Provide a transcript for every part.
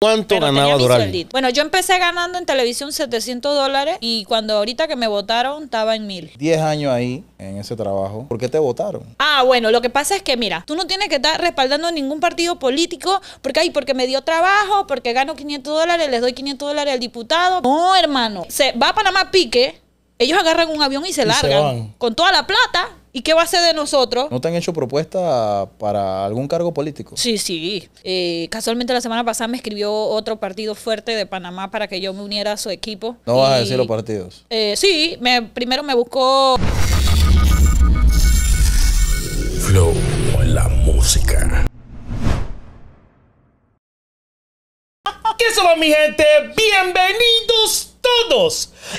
¿Cuánto ganaba Doral? Bueno, yo empecé ganando en televisión 700 dólares y cuando ahorita que me votaron estaba en 1000. 10 años ahí en ese trabajo. ¿Por qué te votaron? Ah, bueno, lo que pasa es que mira, tú no tienes que estar respaldando ningún partido político porque ahí porque me dio trabajo, porque gano 500 dólares, les doy 500 dólares al diputado. No, hermano. Se va a Panamá pique, ellos agarran un avión y se largan con toda la plata ¿Y qué va a hacer de nosotros? ¿No te han hecho propuesta para algún cargo político? Sí, sí. Eh, casualmente la semana pasada me escribió otro partido fuerte de Panamá para que yo me uniera a su equipo. ¿No vas a decir los partidos? Eh, sí, primero me buscó... Flow, la música. ¿Qué son mi gente? Bienvenidos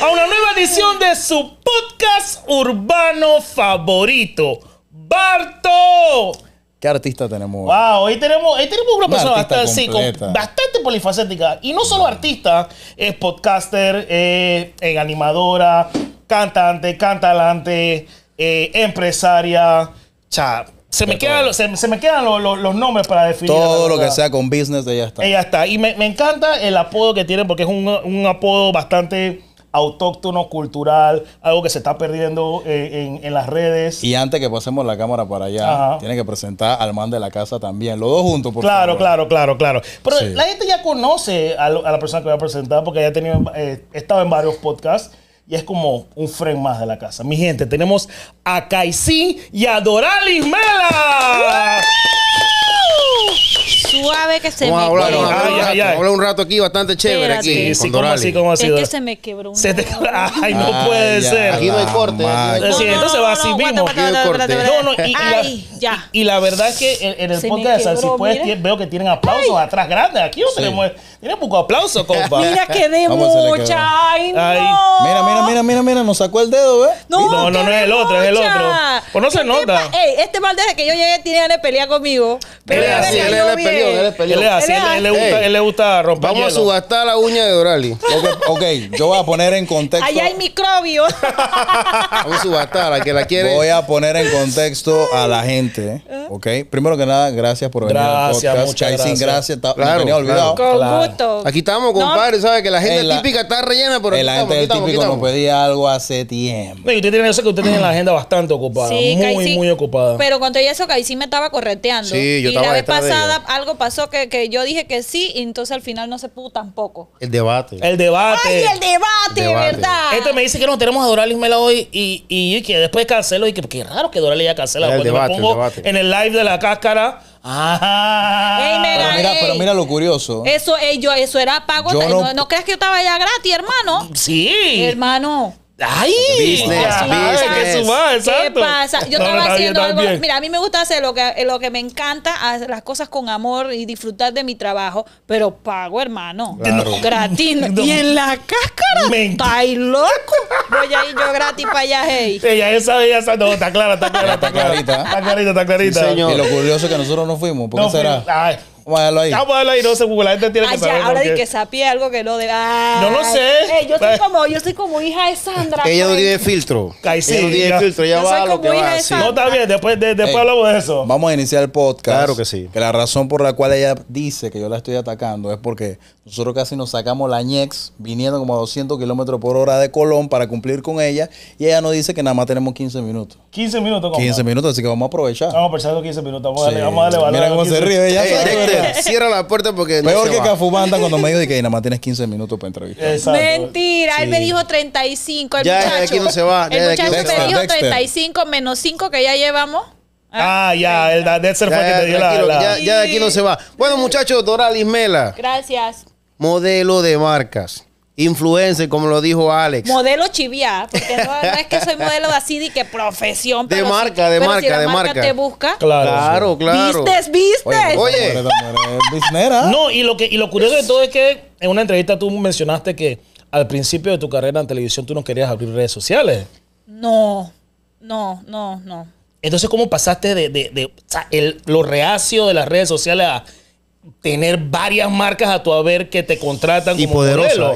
a una nueva edición de su podcast urbano favorito, Barto. ¿Qué artista tenemos? Wow, hoy tenemos, tenemos una, persona bastante, polifacética. Y no solo artista, es podcaster, eh, animadora, cantante, cantalante, eh, empresaria. chat se me, se, me, quedan los, nombres para definir. Todo lo que sea con business, ella está. Ella está. Y me, encanta el apodo que tienen porque es un, apodo bastante autóctono, cultural, algo que se está perdiendo eh, en, las redes. Y antes que pasemos la cámara para allá, tiene que presentar al man de la casa también. Los dos juntos, por claro, Claro, claro, claro, claro. Pero la gente ya conoce a, la persona que voy a presentar porque ya ha eh, estado en varios podcasts y es como un friend más de la casa. Mi gente, tenemos a Kaisí y a Doralis Mela suave que se vamos me quebró. Vamos a hablar un rato aquí bastante chévere. Aquí, sí, ¿cómo así, cómo así? Es que se me quebró. Ay, no puede ser. Aquí no hay corte. entonces va así mismo. No, no, y, ya. y, la verdad es que en, el ponte podcast de San puedes veo que tienen aplausos atrás grandes. Aquí sí. tenemos, tienen poco aplauso, compa. mira quedé mucha. Ay, no. Mira, mira, mira, mira, mira, nos sacó el dedo, ¿eh? No, no, no, no es el otro, es el otro. Pues no se este nota. Ey, este mal desde que yo llegué tiene que pelear conmigo. Pelea, sí, él peleó él le, gusta, Vamos a subastar la uña de Dorali. Okay, ok, yo voy a poner en contexto. Allá hay microbios. vamos a subastar, a que la quiere. Voy a poner en contexto a la gente, ah. ¿ok? Primero que nada, gracias por venir gracias, al podcast. Muchas gracias, sin gracias. tenía olvidado. Con gusto. Aquí estamos, compadre, ¿sabes? Que la gente típica está rellena, pero La gente típica típico nos pedía algo hace tiempo. y yo sé que usted tiene la agenda bastante ocupada. muy, muy ocupada. Pero cuando ella eso, que ahí sí me estaba correteando. Sí, yo y la vez pasada algo pasó que, yo dije que sí y entonces al final no se pudo tampoco. El debate. El debate. ¡Ay, el debate, verdad! Este me dice que no tenemos a Doral Ismela hoy y, que después cancelo y que qué raro que Doral ya cancela. El me pongo en el live de la cáscara. Ah, pero, mira, lo curioso. Eso, ello, eh, eso era pago. No, crees que yo estaba ya gratis, hermano. Sí. Hermano. ¡Ay! Business, business. ¿Qué pasa? Yo estaba haciendo algo. Mira, a mí me gusta hacer lo que, lo que me encanta, hacer las cosas con amor y disfrutar de mi trabajo, pero pago, hermano. Gratis. Y en la cáscara. Me loco! Voy a ir yo gratis para allá, hey. Ella ya sabe, ya sabe. No, está clara, está clara, está clarita. Está clarita, está clarita. señor. Y lo curioso es que nosotros no fuimos. ¿Por qué será? Vamos a verlo ahí. Vamos a ahí, no sé, Google la gente tiene que ah, saber. Ahora di que sapie algo que no de. no lo sé. Eh, yo, soy como, yo soy como hija de Sandra. Ella no pues. tiene filtro. sí, ella no tiene filtro, ella yo va a lo que va. No, está bien, después, después hablamos de eso. Vamos a iniciar el podcast. Claro que sí. Que la razón por la cual ella dice que yo la estoy atacando es porque nosotros casi nos sacamos la ñex viniendo como a 200 kilómetros por hora de Colón para cumplir con ella y ella nos dice que nada más tenemos 15 minutos. 15 minutos, ¿cómo? 15 minutos, así que vamos a aprovechar. Vamos a aprovechar los 15 minutos, vamos a darle, vamos a darle valor. Mira cómo se ríe ella. cierra, la puerta porque Peor que Cafu Banda cuando me dijo que nada más tienes 15 minutos para entrevistar. Mentira, él me dijo 35. El ya de aquí no se va. El muchacho me dijo 35 menos 5 que ya llevamos. Ah, ya, el Dexter fue que te dio la, Ya, de aquí no se va. Bueno, muchachos, Doralis Mela. Gracias. Modelo de marcas influencer, como lo dijo Alex. Modelo chiviá, porque no, es que soy modelo así de que profesión. De marca, de marca, la de marca. te busca. Claro, claro. Vistes, vistes. Oye. no, y lo, que, lo curioso de todo es que en una entrevista tú mencionaste que al principio de tu carrera en televisión tú no querías abrir redes sociales. No, no, no, no. Entonces, ¿cómo pasaste de, de, lo reacio de las redes sociales a tener varias marcas a tu haber que te contratan y como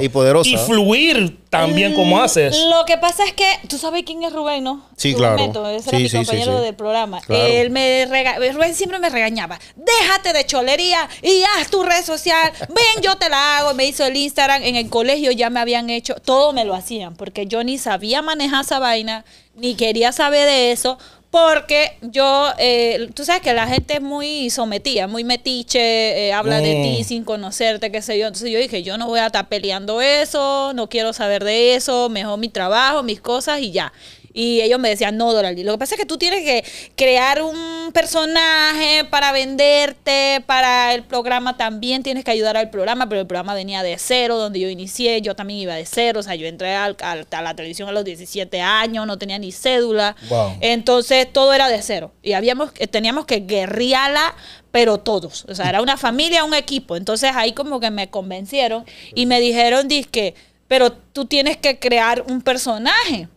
y poderoso y fluir también mm, como haces. Lo que pasa es que tú sabes quién es Rubén, ¿no? Sí, claro. Meto, ese mi compañero del programa. Él me Rubén siempre me regañaba. Déjate de cholería y haz tu red social. Ven, yo te la hago. Me hizo el Instagram en el colegio ya me habían hecho, todo me lo hacían porque yo ni sabía manejar esa vaina ni quería saber de eso porque yo, eh, tú sabes que la gente es muy sometida, muy metiche, eh, habla de ti mm. sin conocerte, qué sé yo. Entonces yo dije, yo no voy a estar peleando eso, no quiero saber de eso, mejor mi trabajo, mis cosas y ya. Y ellos me decían, no, Doraldi, lo que pasa es que tú tienes que crear un personaje para venderte, para el programa también, tienes que ayudar al programa, pero el programa venía de cero, donde yo inicié, yo también iba de cero, o sea, yo entré al, a la televisión a los 17 años, no tenía ni cédula, entonces todo era de cero. Y habíamos, eh, teníamos que guerriarla pero todos. O sea, era una familia, un equipo. Entonces ahí como que me convencieron y me dijeron, disque, pero tú tienes que crear un personaje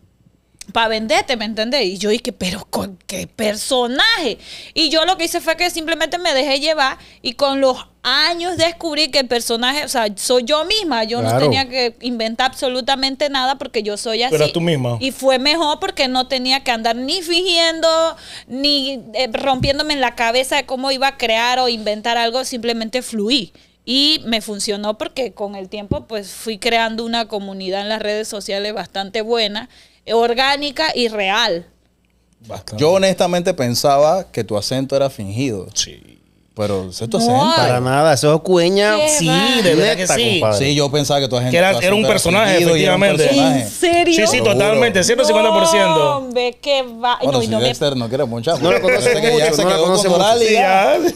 para venderte, ¿me entendés? Y yo dije, pero con qué personaje. Y yo lo que hice fue que simplemente me dejé llevar y con los años descubrí que el personaje, o sea, soy yo misma, yo no tenía que inventar absolutamente nada porque yo soy así. Pero tú misma. Y fue mejor porque no tenía que andar ni fingiendo, ni eh, rompiéndome en la cabeza de cómo iba a crear o inventar algo, simplemente fluí. Y me funcionó porque con el tiempo pues fui creando una comunidad en las redes sociales bastante buena orgánica y real. Yo honestamente pensaba que tu acento era fingido. Sí. Pero ese es tu no. acento. Para nada, eso es Cueña. Sí, de verdad que sí. Sí, yo pensaba que tu acento era, era un personaje, efectivamente. Era un personaje. ¿En serio? Sí, sí, totalmente, 150%. No, hombre, qué va. Bueno, no, si no, me... no quiere muchacho. No lo conoce mucho, que no se conoce con y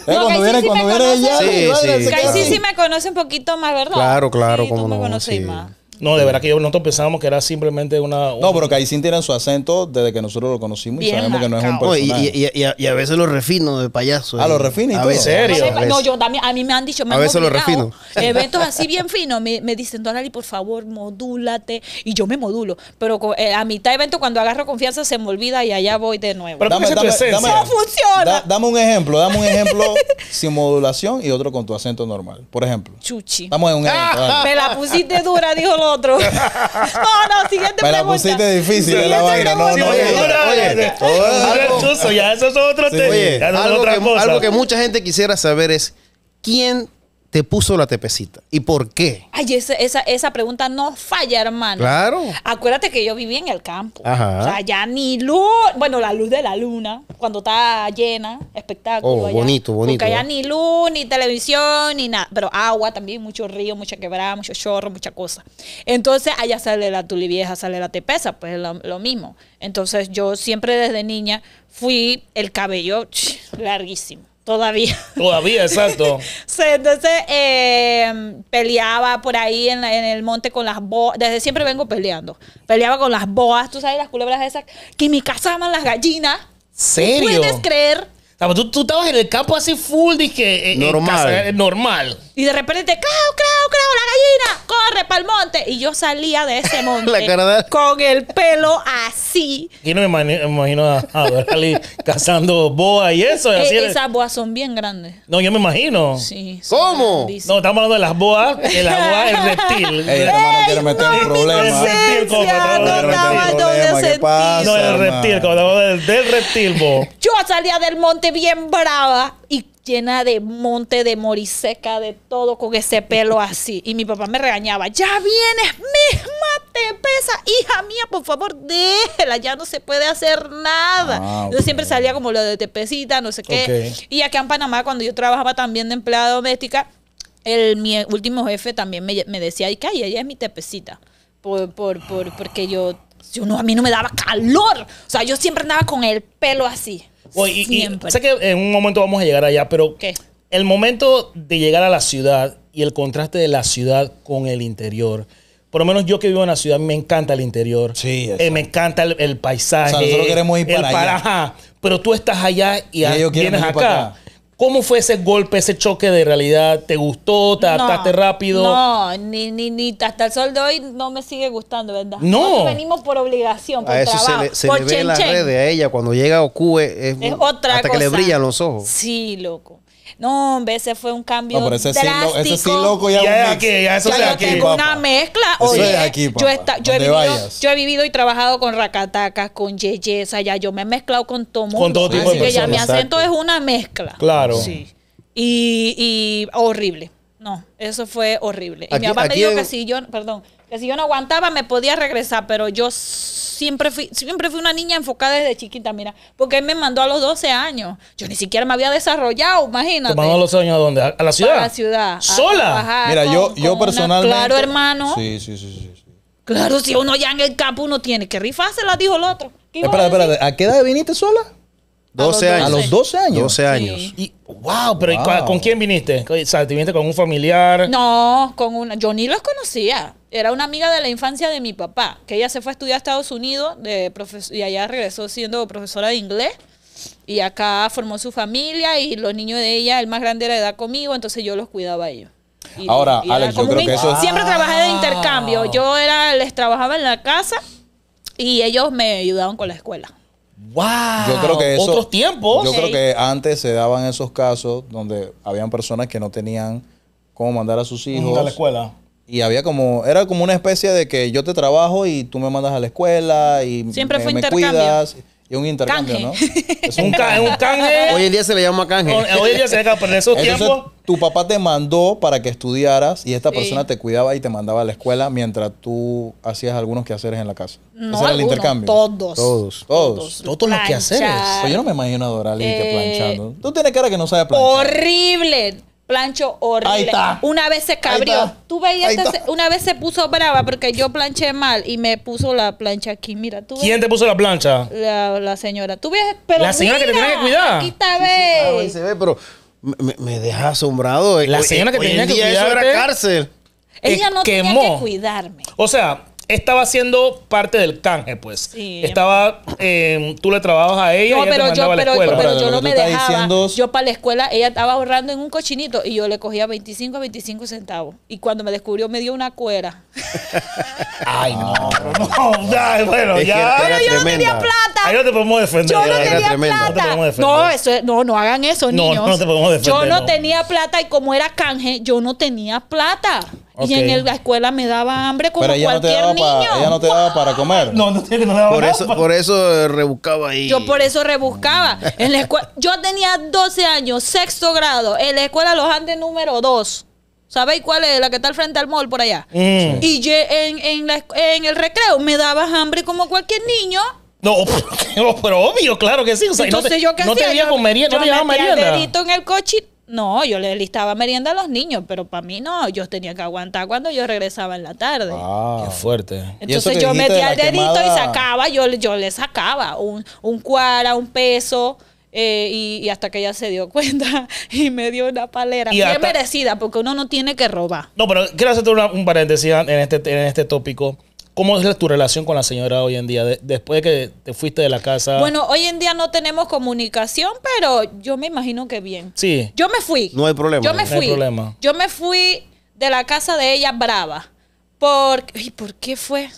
cuando viene, cuando viene ella. Sí, sí. sí me conoce un poquito más, ¿verdad? Claro, claro, como no. me conoce más. No, de verdad que nosotros pensábamos que era simplemente una, No, pero que sí tienen su acento desde que nosotros lo conocimos y sabemos que no es un personaje. y, a, veces lo refino de payaso. Ah, lo eh, refino. ¿En serio? A no, yo también, a mí me han dicho, me a veces lo refino. Eventos así bien finos, me, me dicen, Donali, por favor, modúlate. Y yo me modulo. Pero eh, a mitad de evento, cuando agarro confianza, se me olvida y allá voy de nuevo. Pero dame, funciona. dame un ejemplo, dame un ejemplo sin modulación y otro con tu acento normal. Por ejemplo. Chuchi. Dame un ejemplo. me la pusiste dura, dijo lo otro no, no, siguiente difícil Algo que mucha gente quisiera saber es, ¿quién te puso la tepecita? ¿Y por qué? Ay, esa, esa, pregunta no falla, hermano. Claro. Acuérdate que yo vivía en el campo. Ajá. O sea, ya ni luz, bueno, la luz de la luna, cuando está llena, espectáculo. Oh, bonito, bonito. Porque allá ni luz, ni televisión, ni nada. Pero agua también, mucho río, mucha quebrada, mucho chorro, mucha cosa. Entonces, allá sale la tulivieja, sale la tepeza, pues lo mismo. Entonces, yo siempre desde niña fui el cabello larguísimo Todavía. Todavía, exacto. sí, entonces em, peleaba por ahí en, el monte con las boas. Desde siempre vengo peleando. Peleaba con las boas, tú sabes, las culebras esas que me cazaban las gallinas. ¿Serio? ¿Puedes creer? Pues, tú, estabas en el campo así full, dije. normal. Eh, normal. Y de repente, ¡crau, claro claro claro la gallina! ¡Corre para el monte! Y yo salía de ese monte con el pelo así. y no me imagino, a, a cazando boas y eso. E, esas boas son bien grandes. No, yo me imagino. Sí. ¿Cómo? No, estamos hablando de las boas, el agua, es el reptil. Ey, no, el Reptil, no reptil. el reptil, cuando del, del reptil, bo. Yo salía del monte bien brava y llena de monte, de moriseca, de todo, con ese pelo así. Y mi papá me regañaba, ya vienes misma, te pesa, hija mía, por favor, déjela, ya no se puede hacer nada. Ah, yo siempre salía como lo de tepecita, no sé qué. Y acá en Panamá, cuando yo trabajaba también de empleada doméstica, el, mi último jefe también me, decía, ay, calla, ella es mi tepecita, por, por, por, porque yo, yo no, a mí no me daba calor. O sea, yo siempre andaba con el pelo así Oye, y, sé que en un momento vamos a llegar allá, pero el momento de llegar a la ciudad y el contraste de la ciudad con el interior. Por lo menos yo que vivo en la ciudad, me encanta el interior. Sí, eh, me encanta el, paisaje. queremos ir para allá. pero tú estás allá y, vienes acá. ¿Cómo fue ese golpe, ese choque de realidad? ¿Te gustó? ¿Te adaptaste rápido? No, ni, ni, ni, hasta el sol de hoy no me sigue gustando, ¿verdad? No. venimos por obligación, por a eso Se le, ve en a ella cuando llega a Es, otra hasta que le brillan los ojos. Sí, loco. No, hombre, ese fue un cambio no, pero ese drástico. Sí, ese sí loco ya, ya aquí, ya eso ya sea yo tengo una mezcla. Oye, eso es aquí, papá. Yo, está, yo, he vivido, yo, he vivido, y trabajado con racatacas, con Yeyeza, ya yo me he mezclado con todo mundo. Con todo tipo Así que ya mi acento es una mezcla. Claro. Sí. Y, y horrible. No, eso fue horrible. Aquí, y mi papá me dijo en... que yo, perdón, que si yo no aguantaba me podía regresar, pero yo siempre fui, siempre fui una niña enfocada desde chiquita, mira, porque él me mandó a los 12 años. Yo ni siquiera me había desarrollado, imagínate. ¿Te mandó a los años a dónde? ¿A la ciudad? A la ciudad. ¿Sola? mira, yo, yo personalmente. claro, hermano. Sí, sí, sí, sí, Claro, si uno ya en el campo uno tiene que rifársela, dijo el otro. Espera, espera, ¿a qué edad viniste sola? 12 años. A los 12 años. 12 años. Y, wow, pero ¿con quién viniste? O ¿te viniste con un familiar? No, con una. Yo ni los conocía era una amiga de la infancia de mi papá, que ella se fue a estudiar a Estados Unidos de y allá regresó siendo profesora de inglés. Y acá formó su familia y los niños de ella, el más grande era de edad conmigo, entonces yo los cuidaba a ellos. Ahora, Alex, yo creo que eso... Siempre trabajé de intercambio. Ah. Yo era, les trabajaba en la casa y ellos me ayudaban con la escuela. ¡Wow! Yo creo que eso, ¿Otros tiempos? Yo creo que antes se daban esos casos donde habían personas que no tenían cómo mandar a sus hijos... A la escuela y había como, era como una especie de que yo te trabajo y tú me mandas a la escuela y Siempre me, me cuidas. Y un intercambio, ¿no? Es un, un canje. Hoy en día se le llama canje. hoy en día se le llama, pero en esos tiempos... Tu papá te mandó para que estudiaras y esta persona te cuidaba y te mandaba a la escuela mientras tú hacías algunos quehaceres en la casa. No, Ese era el intercambio. Todos. Todos. Todos. Todos, los quehaceres. yo no me imagino a alguien que planchando. Eh, tú tienes cara que no sabes planchar. Horrible plancho horrible. Una vez se cabrió. Tú veías, una vez se puso brava porque yo planché mal y me puso la plancha aquí. Mira, tú. ¿Quién te puso la plancha? La, señora. Tú ves, pero La señora que te tenía que cuidar. Aquí ah, se ve, pero me, deja asombrado. La señora que tenía que cuidar. era cárcel. Ella no tenía que cuidarme. O sea, estaba siendo parte del canje, pues. Estaba, em, tú le trabajabas a ella no, y ella pero mandaba yo, la escuela. Pero, yo no me dejaba. Yo para la escuela, ella estaba ahorrando en un cochinito y yo le cogía 25 a 25 centavos. Y cuando me descubrió, me dio una cuera. Ay, no. Ah. no ya, bueno, ya. Pero yo no tenía plata. Ahí no te podemos defender. Yo no tenía plata. No, no, eso, no, no hagan eso, niños. No, no te podemos defender. Yo no, tenía plata y como era canje, yo no tenía plata. Y en la escuela me daba hambre como cualquier niño. Pa, ella no te daba para comer. No, no, no daba por Eso, por eso rebuscaba ahí. Yo por eso rebuscaba. en la escuela, yo tenía 12 años, sexto grado, en la escuela Los Andes número 2. ¿Sabéis cuál es? La que está al frente al mall por allá. Mm. Y en, en, la, en el recreo me daba hambre como cualquier niño. No, pero obvio, claro que sí. O sea, Entonces, no te, yo qué no te yo, yo me metía El dedito en el coche no, yo le listaba merienda a los niños, pero para mí no, yo tenía que aguantar cuando yo regresaba en la tarde. Ah, qué fuerte. Entonces yo metía el dedito y sacaba, yo, yo le sacaba un, un cuara, un peso. Eh, y, hasta que ella se dio cuenta y me dio una palera. Y bien merecida, porque uno no tiene que robar. No, pero quiero hacerte un paréntesis en este, en este tópico. ¿Cómo es tu relación con la señora hoy en día, después de que te fuiste de la casa? Bueno, hoy en día no tenemos comunicación, pero yo me imagino que bien. Sí. Yo me fui. No hay problema. Yo me fui. Yo me fui de la casa de ella brava. Por, ¿y ¿Por qué fue?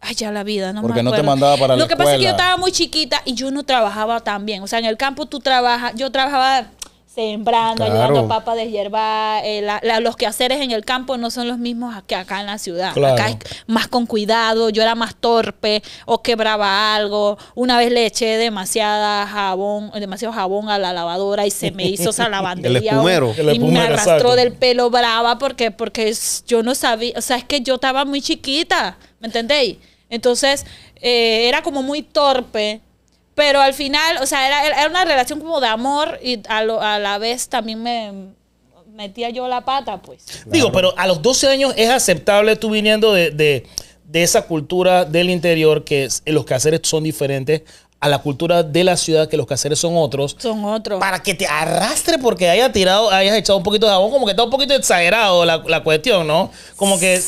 Ay, ya la vida, no Porque no te mandaba para Lo Lo que pasa es que yo estaba muy chiquita y yo no trabajaba tan bien. O sea, en el campo tú trabajas, yo trabajaba tembrando ayudando a papá a deshiervar. Eh, los quehaceres en el campo no son los mismos que acá en la ciudad. Acá es más con cuidado, yo era más torpe o quebraba algo. Una vez le eché demasiada jabón, demasiado jabón a la lavadora y se me hizo esa lavandería. el Y me arrastró del pelo brava porque, porque yo no sabía, o sea, es que yo estaba muy chiquita, ¿me entendéis? Entonces, eh, era como muy torpe pero al final, o sea, era, una relación como de amor y a, lo, a la vez también me, metía yo la pata, pues. Digo, pero a los 12 años es aceptable tú viniendo de, de, esa cultura del interior que los quehaceres son diferentes a la cultura de la ciudad, que los caseres son otros. Son otros. Para que te arrastre porque haya tirado, hayas echado un poquito de jabón, como que está un poquito exagerado la, la cuestión, ¿no? Como que.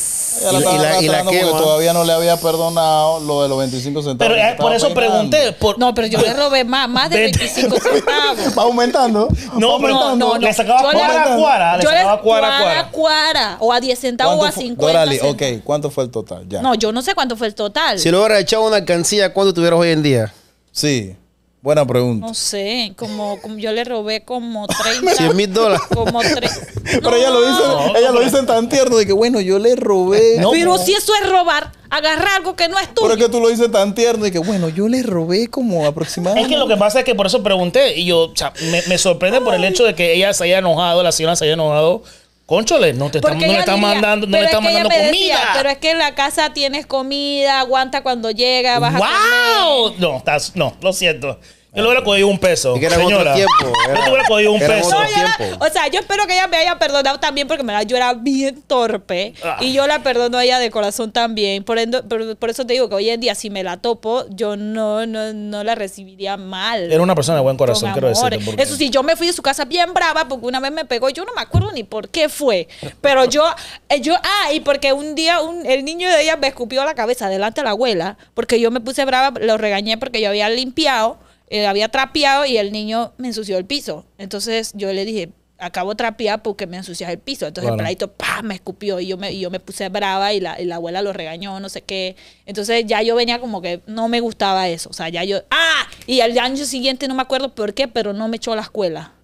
Y, la, que todavía no le había perdonado lo de los 25 centavos. Pero eh, por eso pregunté. no, pero yo le robé más, más de 25 centavos. Va aumentando. No, aumentando. no, Le sacaba cuara a cuara. Le sacaba cuara a cuara. cuara. O a 10 centavos o a 50 ok. ¿Cuánto fue el total? Ya. No, yo no sé cuánto fue el total. Si lo hubiera echado una cancilla, ¿cuánto tuvieras hoy en día? Sí. Buena pregunta. No sé, como, yo le robé como 30. Ah, mil dólares. Pero ella lo dice, ella lo dice tan tierno de que bueno, yo le robé. No, pero si eso es robar, agarrar algo que no es tuyo. Pero es que tú lo dices tan tierno y que bueno, yo le robé como aproximadamente. Es que lo que pasa es que por eso pregunté y yo, o sea, me, sorprende por el hecho de que ella se haya enojado, la señora se haya enojado Conchole, no te estamos no le están mandando, no le mandando comida. pero es que en la casa tienes comida, aguanta cuando llega, vas ¡Wow! A comer. No, estás, no, lo siento él le hubiera podido un peso. señora. hubiera un peso. o sea, yo espero que ella me haya perdonado también porque me la, yo era bien torpe. Ah. Y yo la perdono a ella de corazón también. Por, eso te digo que hoy en día, si me la topo, yo no, no, no la recibiría mal. Era una persona de buen corazón, quiero decir. Eso sí, yo me fui de su casa bien brava porque una vez me pegó. Yo no me acuerdo ni por qué fue. Pero yo, eh, yo, ah, y porque un día el niño de ella me escupió la cabeza delante de la abuela porque yo me puse brava, lo regañé porque yo había limpiado eh, había trapeado y el niño me ensució el piso. Entonces yo le dije, acabo de porque me ensucias el piso. Entonces el peladito, pa me escupió y yo me, yo me puse brava y la, abuela lo regañó, no sé qué. Entonces ya yo venía como que no me gustaba eso. O sea, ya yo, ¡ah! Y al año siguiente no me acuerdo por qué, pero no me echó a la escuela.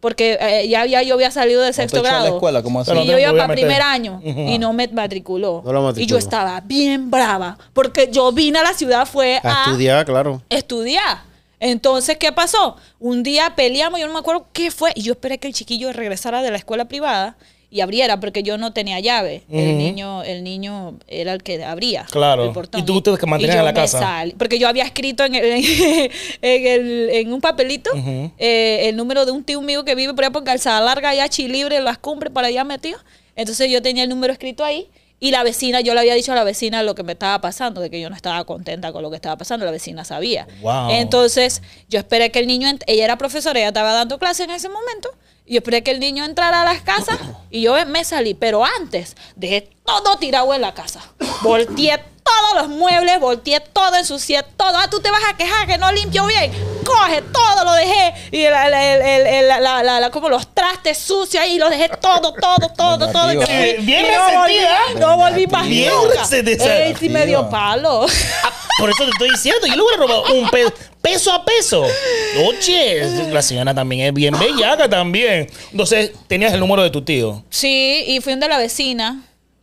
Porque eh, ya, ya, yo había salido de sexto grado. la escuela, Y yo iba para primer año y no me matriculó. Y yo estaba bien brava. Porque yo vine a la ciudad, fue a, a estudiar, claro. Estudiar. Entonces, ¿qué pasó? Un día peleamos, yo no me acuerdo qué fue, y yo esperé que el chiquillo regresara de la escuela privada y abriera, porque yo no tenía llave. El niño, el niño era el que abría claro. el portón. Y tú te mantenías en la casa. porque yo había escrito en, el, en, un papelito eh, el número de un tío mío que vive por allá por calzada larga, allá chilibre, en las cumbres, para allá metido. Entonces yo tenía el número escrito ahí y la vecina, yo le había dicho a la vecina lo que me estaba pasando, de que yo no estaba contenta con lo que estaba pasando, la vecina sabía. Entonces, yo esperé que el niño, ella era profesora, ella estaba dando clase en ese momento, y yo esperé que el niño entrara a las casas y yo me salí, pero antes dejé todo tirado en la casa. Volteé todos los muebles, volteé todo, ensucié todo. Ah, tú te vas a quejar que no limpio bien. Coge todo, lo dejé. Y el, la, como los trastes sucios ahí, los dejé todo, todo, todo, todo. Eh, bien resentida. ¿eh? No volví más Bien Ey, sí me dio palo. Ah, por eso te estoy diciendo, yo le hubiera robado un peso peso a peso. Oye, la señora también es bien bellaca también. Entonces, tenías el número de tu tío. Sí, y fui un de la vecina.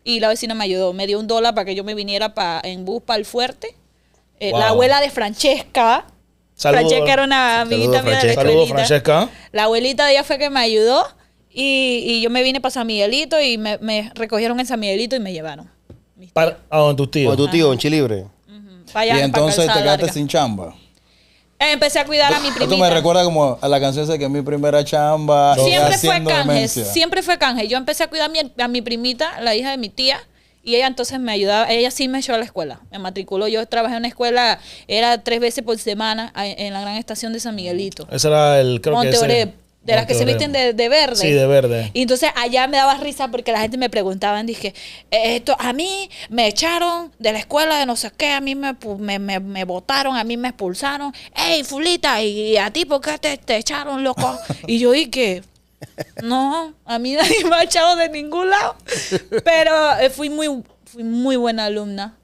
Y la vecina me ayudó, me dio un dólar para que yo me viniera pa, en bus para el fuerte. Eh, la abuela de Francesca. Saludos, Francesca era una amiguita mía de la Francesca. La abuelita de ella fue que me ayudó. Y, y yo me vine para San Miguelito y me, me recogieron en San Miguelito y me llevaron. a donde tus tíos. tu tío, en Chilibre. y entonces te quedaste sin chamba. Empecé a cuidar a mi primita. Esto me recuerda como a la canción esa que mi primera chamba. Siempre eh, fue canje, siempre fue canje. Yo empecé a cuidar a mi, a mi, primita, la hija de mi tía, y ella entonces me ayudaba. Ella sí me echó a la escuela, me matriculó. Yo trabajé en una escuela, era tres veces por semana en la gran estación de San Miguelito. Ese era el, creo Monte que de las que se visten de, verde. Sí, de verde. Y entonces allá me daba risa porque la gente me preguntaba, dije, eh, esto, a mí me echaron de la escuela de no sé qué, a mí me, me, me, botaron, a mí me expulsaron. ¡Ey, fulita! ¿Y a ti por qué te, echaron, loco? y yo, dije, No, a mí nadie me ha echado de ningún lado. Pero eh, fui muy, fui muy buena alumna.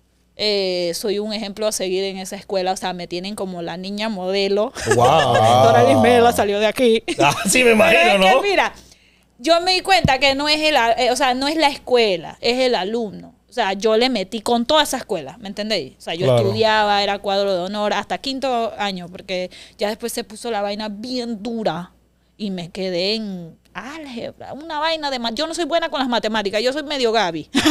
Eh, soy un ejemplo a seguir en esa escuela. O sea, me tienen como la niña modelo. ¡Wow! Dora Lismela salió de aquí. Ah, sí, me imagino, ¿no? mira, yo me di cuenta que no es, eh, o sea, no es la escuela, es el alumno. O sea, yo le metí con toda esa escuela, ¿me entendéis? O sea, yo estudiaba, era cuadro de honor hasta quinto año, porque ya después se puso la vaina bien dura y me quedé en álgebra, una vaina de más. Yo no soy buena con las matemáticas, yo soy medio Gaby.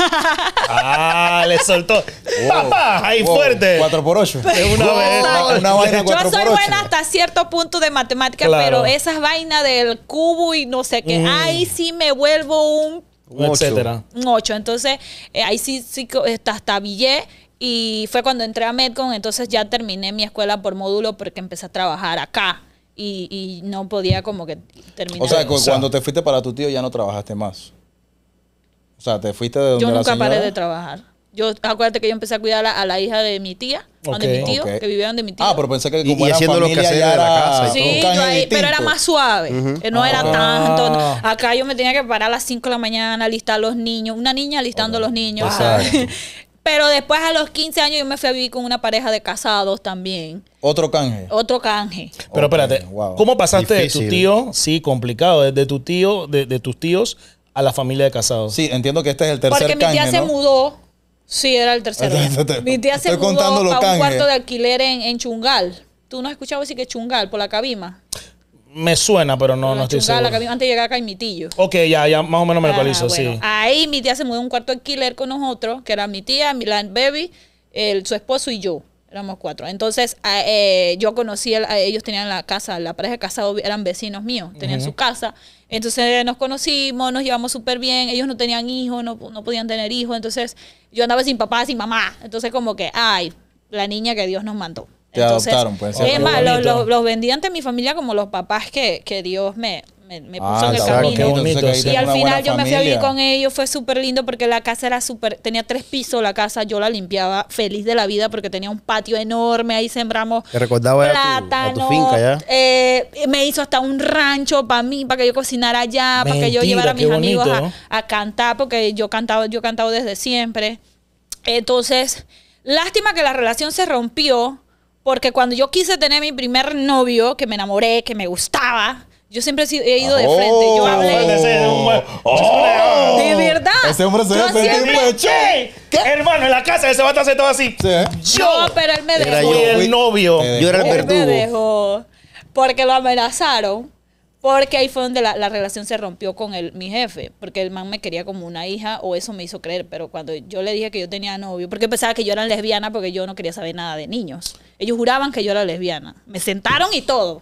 Ah, le soltó. ¡Papá! ¡Ahí fuerte! ¿Cuatro por ocho? una, Yo soy buena hasta cierto punto de matemáticas, pero esas vainas del cubo y no sé qué, mm. ahí sí me vuelvo un. ocho. 8. Entonces, eh, ahí sí, sí hasta billé. Y fue cuando entré a Medcon, entonces ya terminé mi escuela por módulo porque empecé a trabajar acá y, y no podía como que terminar. O sea, cuando te fuiste para tu tío ya no trabajaste más. O sea, te fuiste de donde Yo nunca paré de trabajar. Yo, acuérdate que yo empecé a cuidar a, la hija de mi tía, donde mi tío, que vivía donde mi tío. Ah, pero pensé que como era haciendo los familia hacía de la casa Sí, pero era más suave. No era ah. tanto. Acá yo me tenía que parar a las 5 de la mañana, a alistar los niños. Una niña alistando los niños. Exacto. Pero después a los 15 años yo me fui a vivir con una pareja de casados también. Otro canje. Otro canje. Pero espérate, ¿cómo pasaste de tu tío? Sí, complicado, desde tu tío, de, tus tíos a la familia de casados. Sí, entiendo que este es el tercer Porque canje. Porque mi tía se mudó. Sí, era el tercero. mi tía se mudó a un cuarto de alquiler en, Chungal. ¿Tú no has escuchado decir que Chungal por la cabima? Me suena, pero no, no estoy seguro. antes de llegar acá en Mitillo. Ok, ya, ya más o menos me localizo, sí. Ahí mi tía se mudó a un cuarto alquiler con nosotros, que era mi tía, land baby, su esposo y yo. Éramos cuatro. Entonces, eh, yo conocí, ellos tenían la casa, la pareja casada eran vecinos míos, tenían su casa. Entonces nos conocimos, nos llevamos súper bien, ellos no tenían hijos, no, no podían tener hijos, entonces yo andaba sin papá, sin mamá. Entonces como que, ay, la niña que Dios nos mandó. Te Entonces, adoptaron, pues. Es más, los, los, vendí ante mi familia como los papás que, Dios me, ah, puso en el camino. y al final yo me fui a vivir con ellos, fue súper lindo porque la casa era súper, tenía tres pisos la casa, yo la limpiaba feliz de la vida porque tenía un patio enorme, ahí sembramos plátanos recordaba eh, me hizo hasta un rancho para mí, para que yo cocinara allá, para que yo llevara a mis amigos a, cantar, porque yo cantaba, yo cantaba desde siempre. Entonces, lástima que la relación se rompió porque cuando yo quise tener mi primer novio, que me enamoré, que me gustaba, yo siempre he ido de oh. frente. Yo hablé. Oh, oh. de verdad. Ese hombre se ve frente ¿Qué? Hermano, en la casa ese vato hace todo así. ¿eh? Yo, pero él me dejó. Yo el novio. Yo era el verdugo. me dejó. Porque lo amenazaron. Porque ahí fue donde la, relación se rompió con el, mi jefe. Porque el man me quería como una hija, o eso me hizo creer. Pero cuando yo le dije que yo tenía novio, porque pensaba que yo era lesbiana porque yo no quería saber nada de niños. Ellos juraban que yo era lesbiana. Me sentaron y todo.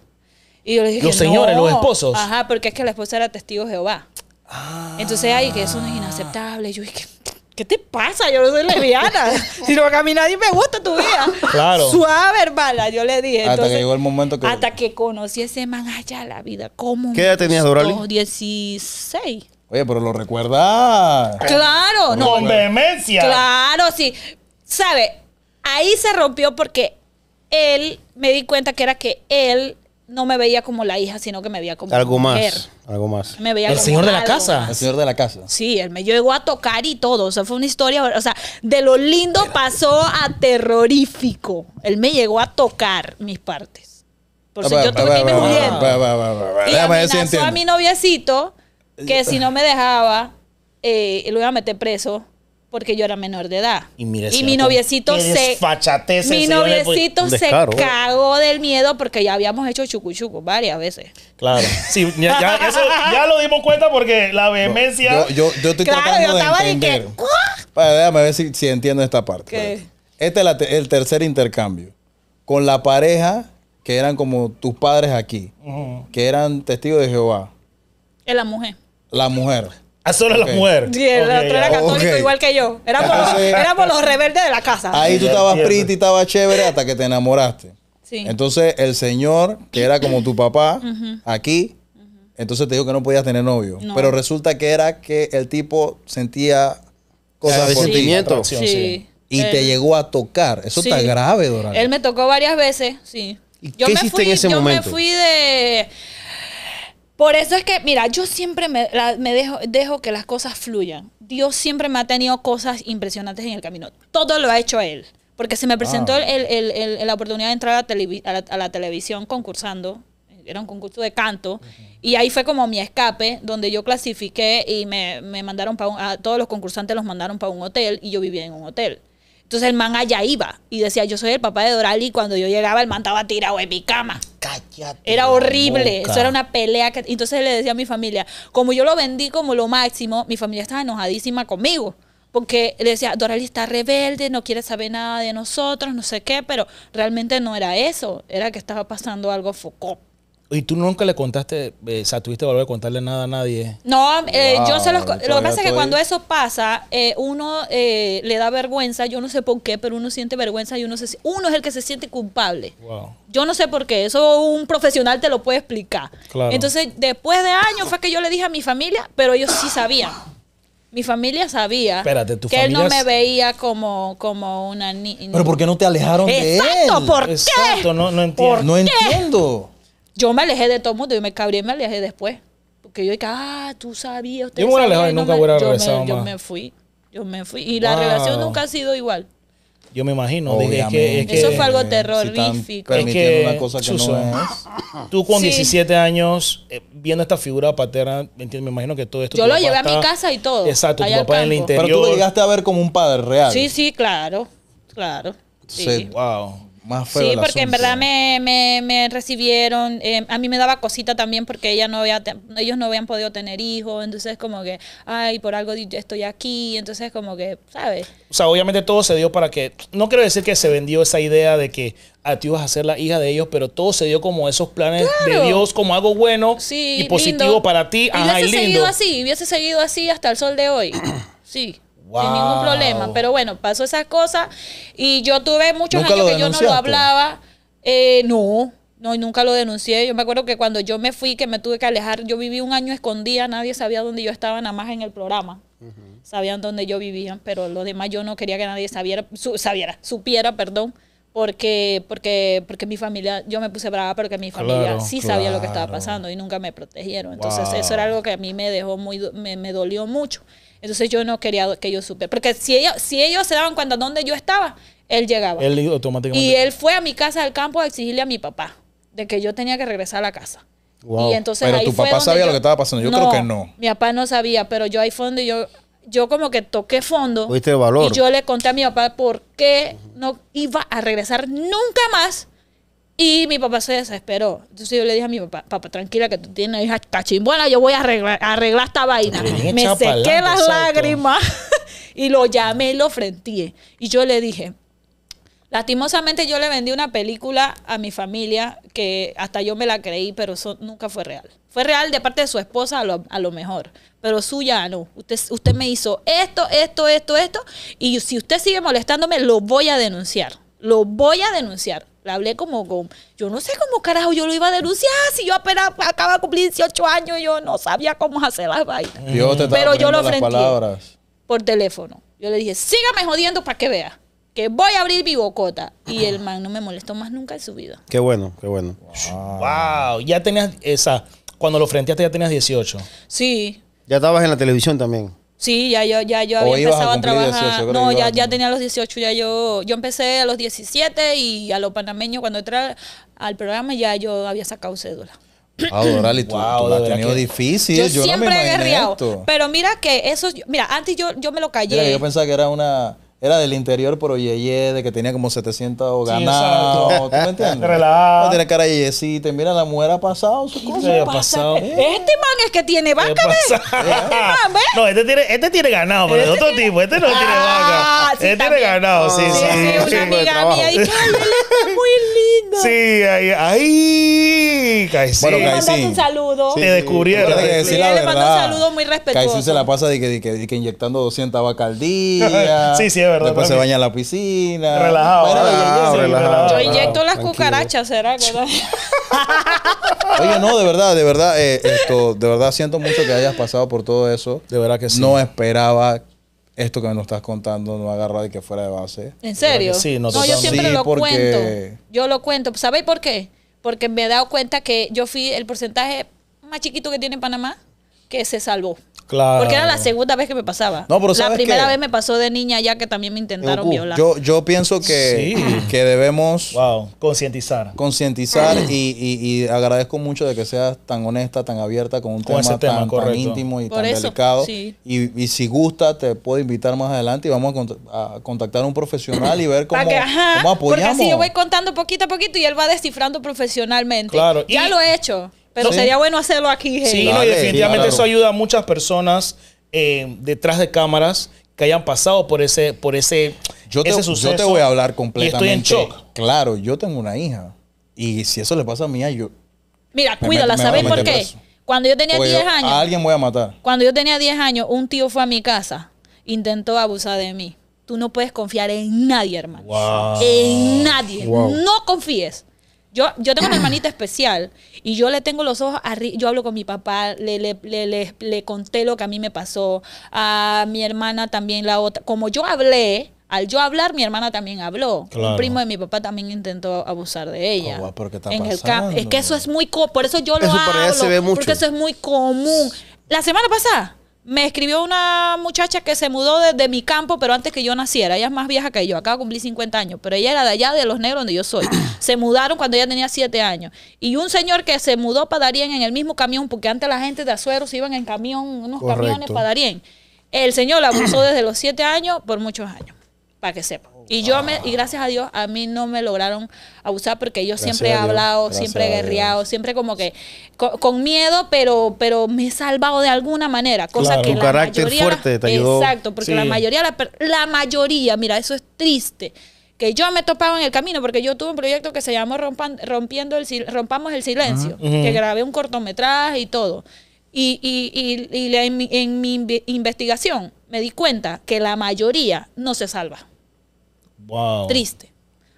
Y yo les dije, los señores, los esposos. Ajá, porque es que la esposa era testigo de Jehová. Ah. Entonces, ahí, que eso no es inaceptable. Yo dije, ¿qué te pasa? Yo no soy lesbiana. Sino que a mí nadie me gusta tu vida. Claro. Suave, hermana, yo le dije. Hasta que llegó el momento que... Hasta que conocí ese man allá la vida. ¿Cómo? ¿Qué edad tenías, Dorali? 16. Oye, pero lo recuerdas. Claro, no. Con demencia. Claro, sí. ¿Sabe? Ahí se rompió porque él, me di cuenta que era que él no me veía como la hija, sino que me veía como algo más, algo más. Me veía el señor de la casa, el señor de la casa. Sí, él me llegó a tocar y todo, o sea, fue una historia, o sea, de lo lindo pasó a terrorífico. Él me llegó a tocar mis partes. Por si yo terminé me Y a mi noviecito que si no me dejaba eh, lo iba a meter preso porque yo era menor de edad. Y, mi noviecito se. Mi noviecito se cagó del miedo porque ya habíamos hecho chucuchuco varias veces. Claro. Sí, ya, lo dimos cuenta porque la vehemencia. Yo, yo, estoy tratando de entender. déjame ver si, entiendo esta parte. Este es el tercer intercambio. Con la pareja que eran como tus padres aquí, que eran testigos de Jehová. Es la mujer. La mujer solo las mujeres. Sí, el otro era católico igual que yo. Éramos, por los rebeldes de la casa. Ahí tú estabas pretty, estabas chévere hasta que te enamoraste. Sí. Entonces el señor, que era como tu papá, aquí, entonces te dijo que no podías tener novio. Pero resulta que era que el tipo sentía cosas de sentimiento. Y te llegó a tocar. Eso está grave, Dorado. Él me tocó varias veces, sí. yo qué en ese momento? Yo me fui de por eso es que, mira, yo siempre me, dejo, que las cosas fluyan. Dios siempre me ha tenido cosas impresionantes en el camino. Todo lo ha hecho Él. Porque se me presentó ah. la oportunidad de entrar a, la, televisión concursando era un concurso de canto, y ahí fue como mi escape, donde yo clasifiqué y me, mandaron para a todos los concursantes los mandaron para un hotel y yo vivía en un hotel. Entonces el man allá iba y decía, yo soy el papá de Dorali y cuando yo llegaba el man estaba tirado en mi cama. Cállate. Era horrible, eso era una pelea. Entonces le decía a mi familia, como yo lo vendí como lo máximo, mi familia estaba enojadísima conmigo. Porque le decía, Dorali está rebelde, no quiere saber nada de nosotros, no sé qué, pero realmente no era eso, era que estaba pasando algo Foucault. ¿Y tú nunca le contaste, eh, o sea, tuviste valor de contarle nada a nadie? No, eh, yo se los, lo que pasa es que cuando eso pasa, eh, uno eh, le da vergüenza, yo no sé por qué, pero uno siente vergüenza y uno se, uno es el que se siente culpable. Wow. Yo no sé por qué, eso un profesional te lo puede explicar. Entonces, después de años fue que yo le dije a mi familia, pero ellos sí sabían. Mi familia sabía que él no me veía como, como una niña. Pero ¿por qué no te alejaron de él? ¿por qué? Exacto, no, no entiendo. No entiendo. Yo me alejé de todo el mundo, yo me cabré y me alejé después. Porque yo dije, ah, tú sabías. Yo me a alejar y nunca hubiera regresado. Yo me fui, yo me fui. Y la relación nunca ha sido igual. Yo me imagino. Dije, que, Eso fue algo terrorífico. Si es que, una cosa que no es. Tú con 17 años, eh, viendo esta figura paterna, me, imagino que todo esto... Yo lo llevé a mi casa y todo. Exacto, tu papá en el interior. Pero tú lo llegaste a ver como un padre real. Sí, sí, claro, claro. sí. Wow. Sí, porque en verdad me, recibieron, em, a mí me daba cosita también porque ella no había, ellos no habían podido tener hijos, entonces como que, ay, por algo estoy aquí, entonces como que, ¿sabes? O sea, obviamente todo se dio para que, no quiero decir que se vendió esa idea de que a ah, ti ibas a ser la hija de ellos, pero todo se dio como esos planes de Dios, como algo bueno y positivo para ti. Ajá, hubiese y seguido así, hubiese seguido así hasta el sol de hoy. sí. Sin ningún problema. Pero bueno, pasó esas cosas y yo tuve muchos años que yo no lo hablaba. Eh, no, no, nunca lo denuncié. Yo me acuerdo que cuando yo me fui, que me tuve que alejar, yo viví un año escondida, nadie sabía dónde yo estaba, nada más en el programa. Sabían dónde yo vivía, pero lo demás yo no quería que nadie sabiera, supiera, perdón porque, porque, porque mi familia, yo me puse brava porque mi familia sí sabía lo que estaba pasando y nunca me protegieron. Entonces eso era algo que a mí me dejó muy, me, dolió mucho. Entonces yo no quería que yo supe, porque si ellos, si ellos se daban cuenta dónde yo estaba, él llegaba. Él automáticamente. Y él fue a mi casa del campo a exigirle a mi papá de que yo tenía que regresar a la casa. Y entonces pero tu papá sabía lo que estaba pasando. Yo creo que no. Mi papá no sabía, pero yo ahí fue donde yo yo como que toqué fondo. Y yo le conté a mi papá por qué no iba a regresar nunca más. Y mi papá se desesperó. Entonces yo le dije a mi papá, papá, tranquila que tú tienes una hija cachimbuela, yo voy a arreglar, esta vaina. Me, sequé las lágrimas y lo llamé y lo enfrenté Y yo le dije, lastimosamente yo le vendí una película a mi familia que hasta yo me la creí, pero eso nunca fue real. Fue real de parte de su esposa a lo mejor, pero suya no. Usted, usted me hizo esto, esto, esto, esto, y si usted sigue molestándome, lo voy a denunciar. Lo voy a denunciar. Le hablé como con, yo no sé cómo carajo yo lo iba a denunciar, si yo apenas acaba de cumplir 18 años, yo no sabía cómo hacer las vainas. pero yo lo enfrenté por teléfono. Yo le dije, sígame jodiendo para que vea que voy a abrir mi bocota. Y el man no me molestó más nunca en su vida. Qué bueno, qué bueno. Wow, ya tenías esa, cuando lo frenteaste ya tenías 18. Sí, ya estabas en la televisión también. Sí, ya yo, ya yo había empezado a, a, trabajar. 18, no, ya, ya tenía los 18, ya yo, yo empecé a los 17 y a los panameños cuando entré al programa ya yo había sacado cédula. Ah, Dorali, tú, wow, tú has tenido difícil. Yo, siempre he guerreado. Pero mira que eso, mira, antes yo, yo me lo callé. yo pensaba que era una era del interior, pero yeye, de que tenía como 700 ganados. Sí, ¿Tú me entiendes? Relajado. No tiene cara yeyecita. te mira, la mujer ha pasado su cosa. ha pasado. Eh, este man es que tiene eh, vaca, ¿ves? Este man, eh, ¿ves? Ah, no, este tiene, este tiene ganado, pero este es otro tipo. Este no ah, tiene vaca. Sí, este tiene ganado, sí, sí. sí, una pues, amiga mía y ay, él está muy lindo. Sí, ahí, ahí le un saludo. Te descubrieron. le mandó un saludo muy respetuoso. Caicín se la pasa de que, de que, inyectando 200 vacas sí, sí, es verdad. Después se baña en la piscina. Relajado. Yo inyecto las cucarachas, ¿será? Oye, no, de verdad, de verdad, eh, esto, de verdad siento mucho que hayas pasado por todo eso. De verdad que sí. No esperaba esto que me estás contando no agarra de que fuera de base. ¿En serio? Sí, no, yo siempre lo cuento. Yo lo cuento. ¿Sabéis por qué? porque me he dado cuenta que yo fui el porcentaje más chiquito que tiene Panamá que se salvó. Claro. Porque era la segunda vez que me pasaba. la primera vez me pasó de niña ya que también me intentaron violar. Yo, yo pienso que, debemos concientizar. Concientizar y, y, y, agradezco mucho de que seas tan honesta, tan abierta con un tema, tan, íntimo y tan delicado. Y, y, si gusta, te puedo invitar más adelante y vamos a, contactar a un profesional y ver cómo, cómo apoyamos. Porque así yo voy contando poquito a poquito y él va descifrando profesionalmente. Ya lo he hecho. Pero sería bueno hacerlo aquí. Sí, no, y definitivamente eso ayuda a muchas personas eh, detrás de cámaras que hayan pasado por ese, por ese, yo te, te voy a hablar completamente. Y estoy en shock. Claro, yo tengo una hija. Y si eso le pasa a mi hija, yo. Mira, cuídala, ¿sabes por qué? Cuando yo tenía 10 años. alguien voy a matar. Cuando yo tenía 10 años, un tío fue a mi casa, intentó abusar de mí. Tú no puedes confiar en nadie, hermano. En nadie. No confíes. Yo, yo tengo una hermanita especial y yo le tengo los ojos arriba, yo hablo con mi papá, le, le, le, conté lo que a mí me pasó, a mi hermana también, la otra, como yo hablé, al yo hablar, mi hermana también habló. Un primo de mi papá también intentó abusar de ella. es que eso es muy por eso yo lo hablo, porque eso es muy común. La semana pasada me escribió una muchacha que se mudó desde mi campo, pero antes que yo naciera. Ella es más vieja que yo, de cumplir 50 años, pero ella era de allá, de los negros donde yo soy. Se mudaron cuando ella tenía 7 años. Y un señor que se mudó para Darien en el mismo camión, porque antes la gente de Azuero se iban en camión, unos camiones para Darien. El señor la abusó desde los 7 años por muchos años para que sepa. Oh, y yo me, y gracias a Dios, a mí no me lograron abusar porque yo siempre he hablado, siempre he guerreado, siempre como que con, miedo, pero, pero me he salvado de alguna manera. Cosa que la carácter mayoría, fuerte Exacto, porque la mayoría, la, mayoría, mira, eso es triste que yo me topaba en el camino, porque yo tuve un proyecto que se llamó Rompan, rompiendo el, Rompamos el Silencio, que grabé un cortometraje y todo. Y, y, y, en, mi, investigación me di cuenta que la mayoría no se salva. Triste.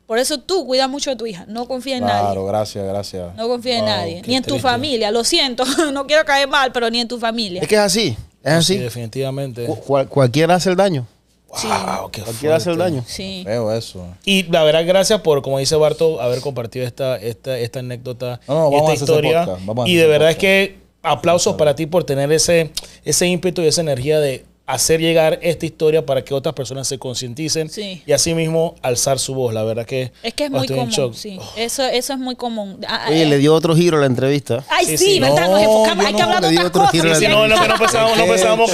Por eso tú cuida mucho a tu hija. No confía en nadie. Claro, gracias, gracias. No confía en nadie. Ni en tu familia. Lo siento, no quiero caer mal, pero ni en tu familia. Es que es así. Es así. definitivamente. cualquiera hace el daño. Cualquiera hace el daño. Sí. Veo eso. Y la verdad, gracias por, como dice Barto, haber compartido esta, esta, esta anécdota, esta historia. y de verdad es que aplausos para ti por tener ese, ese ímpetu y esa energía de hacer llegar esta historia para que otras personas se concienticen y así mismo alzar su voz. La verdad que es que es muy común. Oh. Eso, eso es muy común. Ah, ah, Oye, eh. le dio otro giro a la entrevista. Ay, sí, ¿verdad? nos enfocamos. Hay que hablar de otras cosas. no, no, que no pensábamos, pensábamos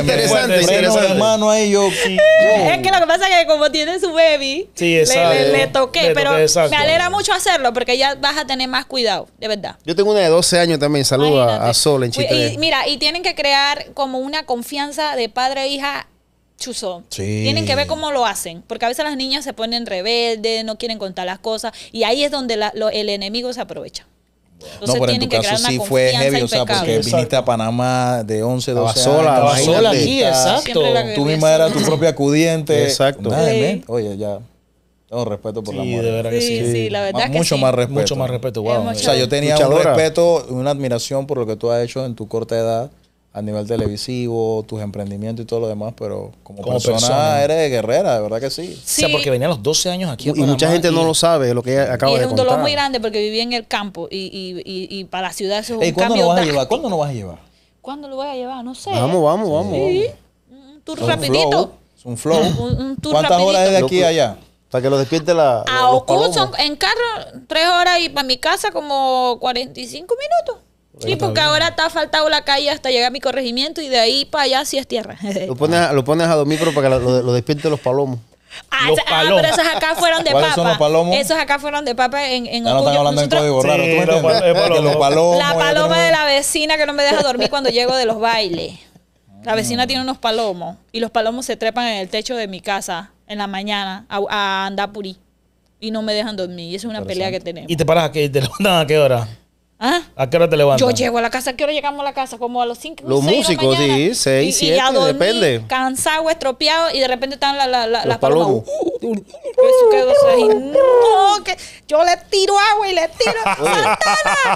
interesante. hermano ahí yo. Es que lo que pasa es que como tiene su baby, le, toqué. pero me alegra mucho hacerlo porque ya vas a tener más cuidado, de verdad. Yo tengo una de 12 años también. Saluda a Sol en Chile. Mira, y tienen que crear como una confianza de padre e hija chuzó. Tienen que ver cómo lo hacen, porque a veces las niñas se ponen rebeldes, no quieren contar las cosas, y ahí es donde el enemigo se aprovecha. Entonces no, pero en tu caso sí fue heavy, o sea, porque viniste a Panamá de 11, 12 años. Sola, sola aquí, exacto. Tú misma eras tu propia acudiente. Exacto. Oye, ya. Tengo respeto por la mujer. De verdad que sí, mucho más respeto. Mucho más respeto, O sea, yo tenía un respeto, una admiración por lo que tú has hecho en tu corta edad a nivel televisivo, tus emprendimientos y todo lo demás, pero como, persona, eres guerrera, de verdad que sí. sí. O sea, porque venía a los 12 años aquí. y mucha gente no lo sabe, lo que acaba de contar. Es un dolor muy grande porque viví en el campo y, y para la ciudad eso es un ¿cuándo cambio lo vas a llevar? ¿Cuándo lo vas a llevar? ¿Cuándo lo vas a llevar? No sé. Vamos, vamos, vamos. Un tour rapidito. Un flow. Es un flow. ¿Cuántas horas es de aquí a allá? Para que lo despierte la. A en carro, tres horas y para mi casa como 45 minutos. Sí, porque ahora está faltado la calle hasta llegar a mi corregimiento y de ahí para allá sí es tierra. Lo pones, a- lo pones a dormir, pero para que lo, despierte los palomos. Ah, ah pero esos acá fueron de papa. son palomos? Esos acá fueron de papa en, un Ya no están hablando en código raro. Sí, los palomos. La paloma de la vecina que no me deja dormir cuando llego de los bailes. La vecina tiene unos palomos y los palomos se trepan en el techo de mi casa en la mañana a, a andar y no me dejan dormir. Y es una pelea que tenemos. ¿Y te paras a qué? ¿Te levantan a qué hora? ¿A qué hora te levantas? Yo llego a la casa. ¿A qué hora llegamos a la casa? Como a los 5, Los seis músicos, de la mañana. sí, 6, 7, depende. Cansado, estropeado y de repente están las palomas. Uh, Eso quedó No, que yo le tiro agua y le tiro. ¡Santana!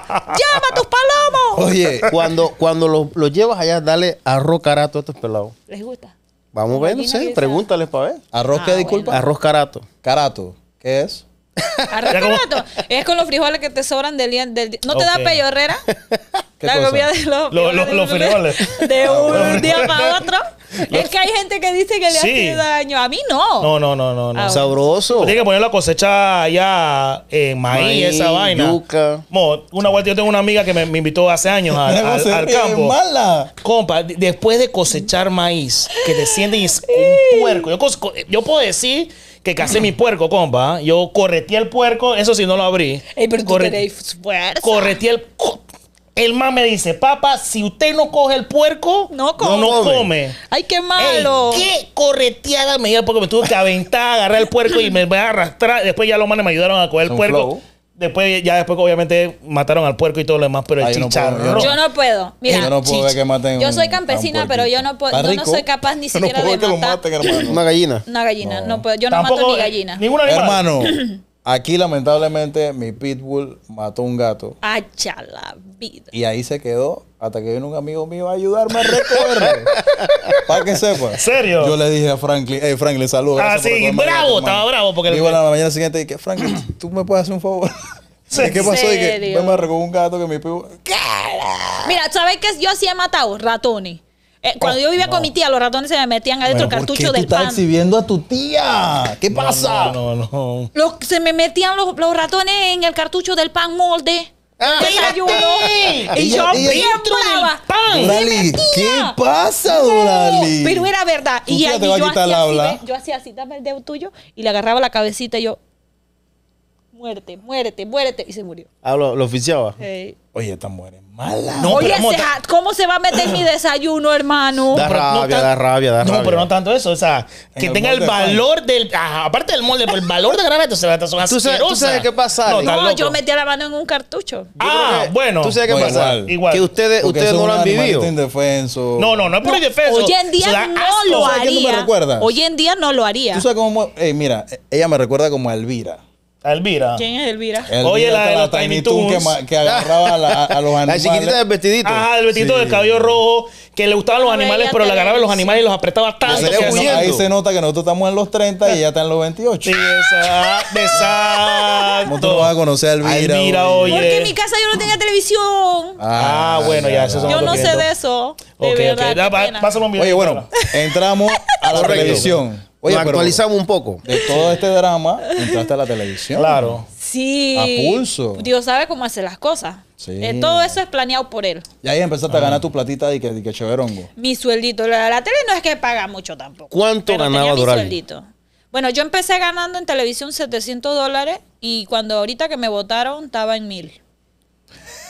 ¡Llama a tus palomos! Oye, cuando, cuando los llevas allá, dale arroz carato a estos pelados. ¿Les gusta? Vamos a ver, no sé, pregúntales para ver. ¿Arroz qué, disculpa? Arroz carato. Carato, ¿qué es? Es con los frijoles que te sobran del día. ¿No te da pello, Herrera? la cosa? de los, de los frijoles. De un día para otro. Es que hay gente que dice que le sí. hace daño. A mí no. No, no, no, no. no. Sabroso. tiene que poner la cosecha ya en eh, maíz, esa vaina. Yuca. una vuelta yo tengo una amiga que me, invitó hace años al, al, campo. Mala. Compa, después de cosechar maíz, que y es un puerco. Yo, yo puedo decir que casé mi puerco, compa. Yo correteé el puerco, eso sí no lo abrí. Ey, pero tú correteé el el man me dice, papá, si usted no coge el puerco, no come. Ay, qué malo. qué correteada me dio, porque me tuve que aventar, agarrar el puerco y me, voy a arrastrar. Después ya los manes me ayudaron a coger el puerco. Después, ya después, obviamente, mataron al puerco y todo lo demás, pero yo No puedo, yo, no. puedo. Mira, yo no puedo ver que maten. Yo soy campesina, pero yo no puedo. Yo no soy capaz ni siquiera de matar. Que lo maten, hermano. Una gallina. Una gallina, no, puedo. Yo no mato ni eh, gallina. Ninguna gallina. Hermano. Aquí, lamentablemente, mi pitbull mató un gato. ¡Hacha la vida! Y ahí se quedó hasta que vino un amigo mío a ayudarme a recorrer. Para que sepa. ¿Serio? Yo le dije a Franklin, hey Franklin, saludos. Ah, así sí, bravo, estaba bravo. Porque Digo, la mañana siguiente dije, Franklin, ¿tú me puedes hacer un favor? ¿Y ¿Qué pasó? Dije, me recogió un gato que mi pitbull... Mira, ¿sabes qué? Yo sí he matado ratones. Eh, cuando yo vivía con oh, mi tía, los ratones se me metían adentro el cartucho del pan. Estás exhibiendo a tu tía. ¿Qué pasa? No, no, no. se me metían los, ratones en el cartucho del pan molde. Ah, y, y yo bien brava. Pan. ¿qué pasa, Durali? pero era verdad. y yo, hacía así, yo hacía así, dame el dedo tuyo y le agarraba la cabecita y yo, muerte, muerte, muerte. Y se murió. Ah, lo, lo oficiaba. Hey. Oye, esta mujer mala. No, Oye, ¿cómo se va a meter mi desayuno, hermano? Da rabia, da rabia, da rabia. No, pero no tanto eso. O sea, que tenga el pues. valor del. aparte del molde, pero pues, el valor de grabar se va a son ¿Tú sabes, ¿Tú sabes qué pasa? No, yo metí la mano en un cartucho. Ah, bueno. ¿Tú sabes qué pasa? Igual. Que ustedes, no lo han vivido. No, no, no es por indefenso. Hoy en día no lo haría. Hoy en día no lo haría. Tú sabes cómo. Eh, mira, ella me recuerda como a Elvira. A Elvira. ¿Quién es Elvira? Oye, la de Tiny Que, agarraba a, los animales. La chiquitita del vestidito. Ajá, el vestidito del cabello rojo, que le gustaban los animales, pero la agarraba los animales y los apretaba tanto. Se ahí se nota que nosotros estamos en los 30 y ella está en los 28. Sí, exacto. ¿Cómo tú vas a conocer a Elvira? Elvira oye. Porque en mi casa yo no tenía televisión. Ah, ah bueno, ya, eso Yo no sé de eso. De ok, verdad, ok. Ya, pásalo un Oye, bueno, entramos a la televisión. Oye, actualizamos un poco. De todo este drama, entraste a la televisión. Claro. Sí. A pulso. Dios sabe cómo hace las cosas. Sí. Eh, todo eso es planeado por él. Y ahí empezaste a ganar ah. tu platita de que, que Mi sueldito. La, tele no es que paga mucho tampoco. ¿Cuánto ganaba sueldito. Bueno, yo empecé ganando en televisión 700 dólares y cuando ahorita que me votaron estaba en 1,000.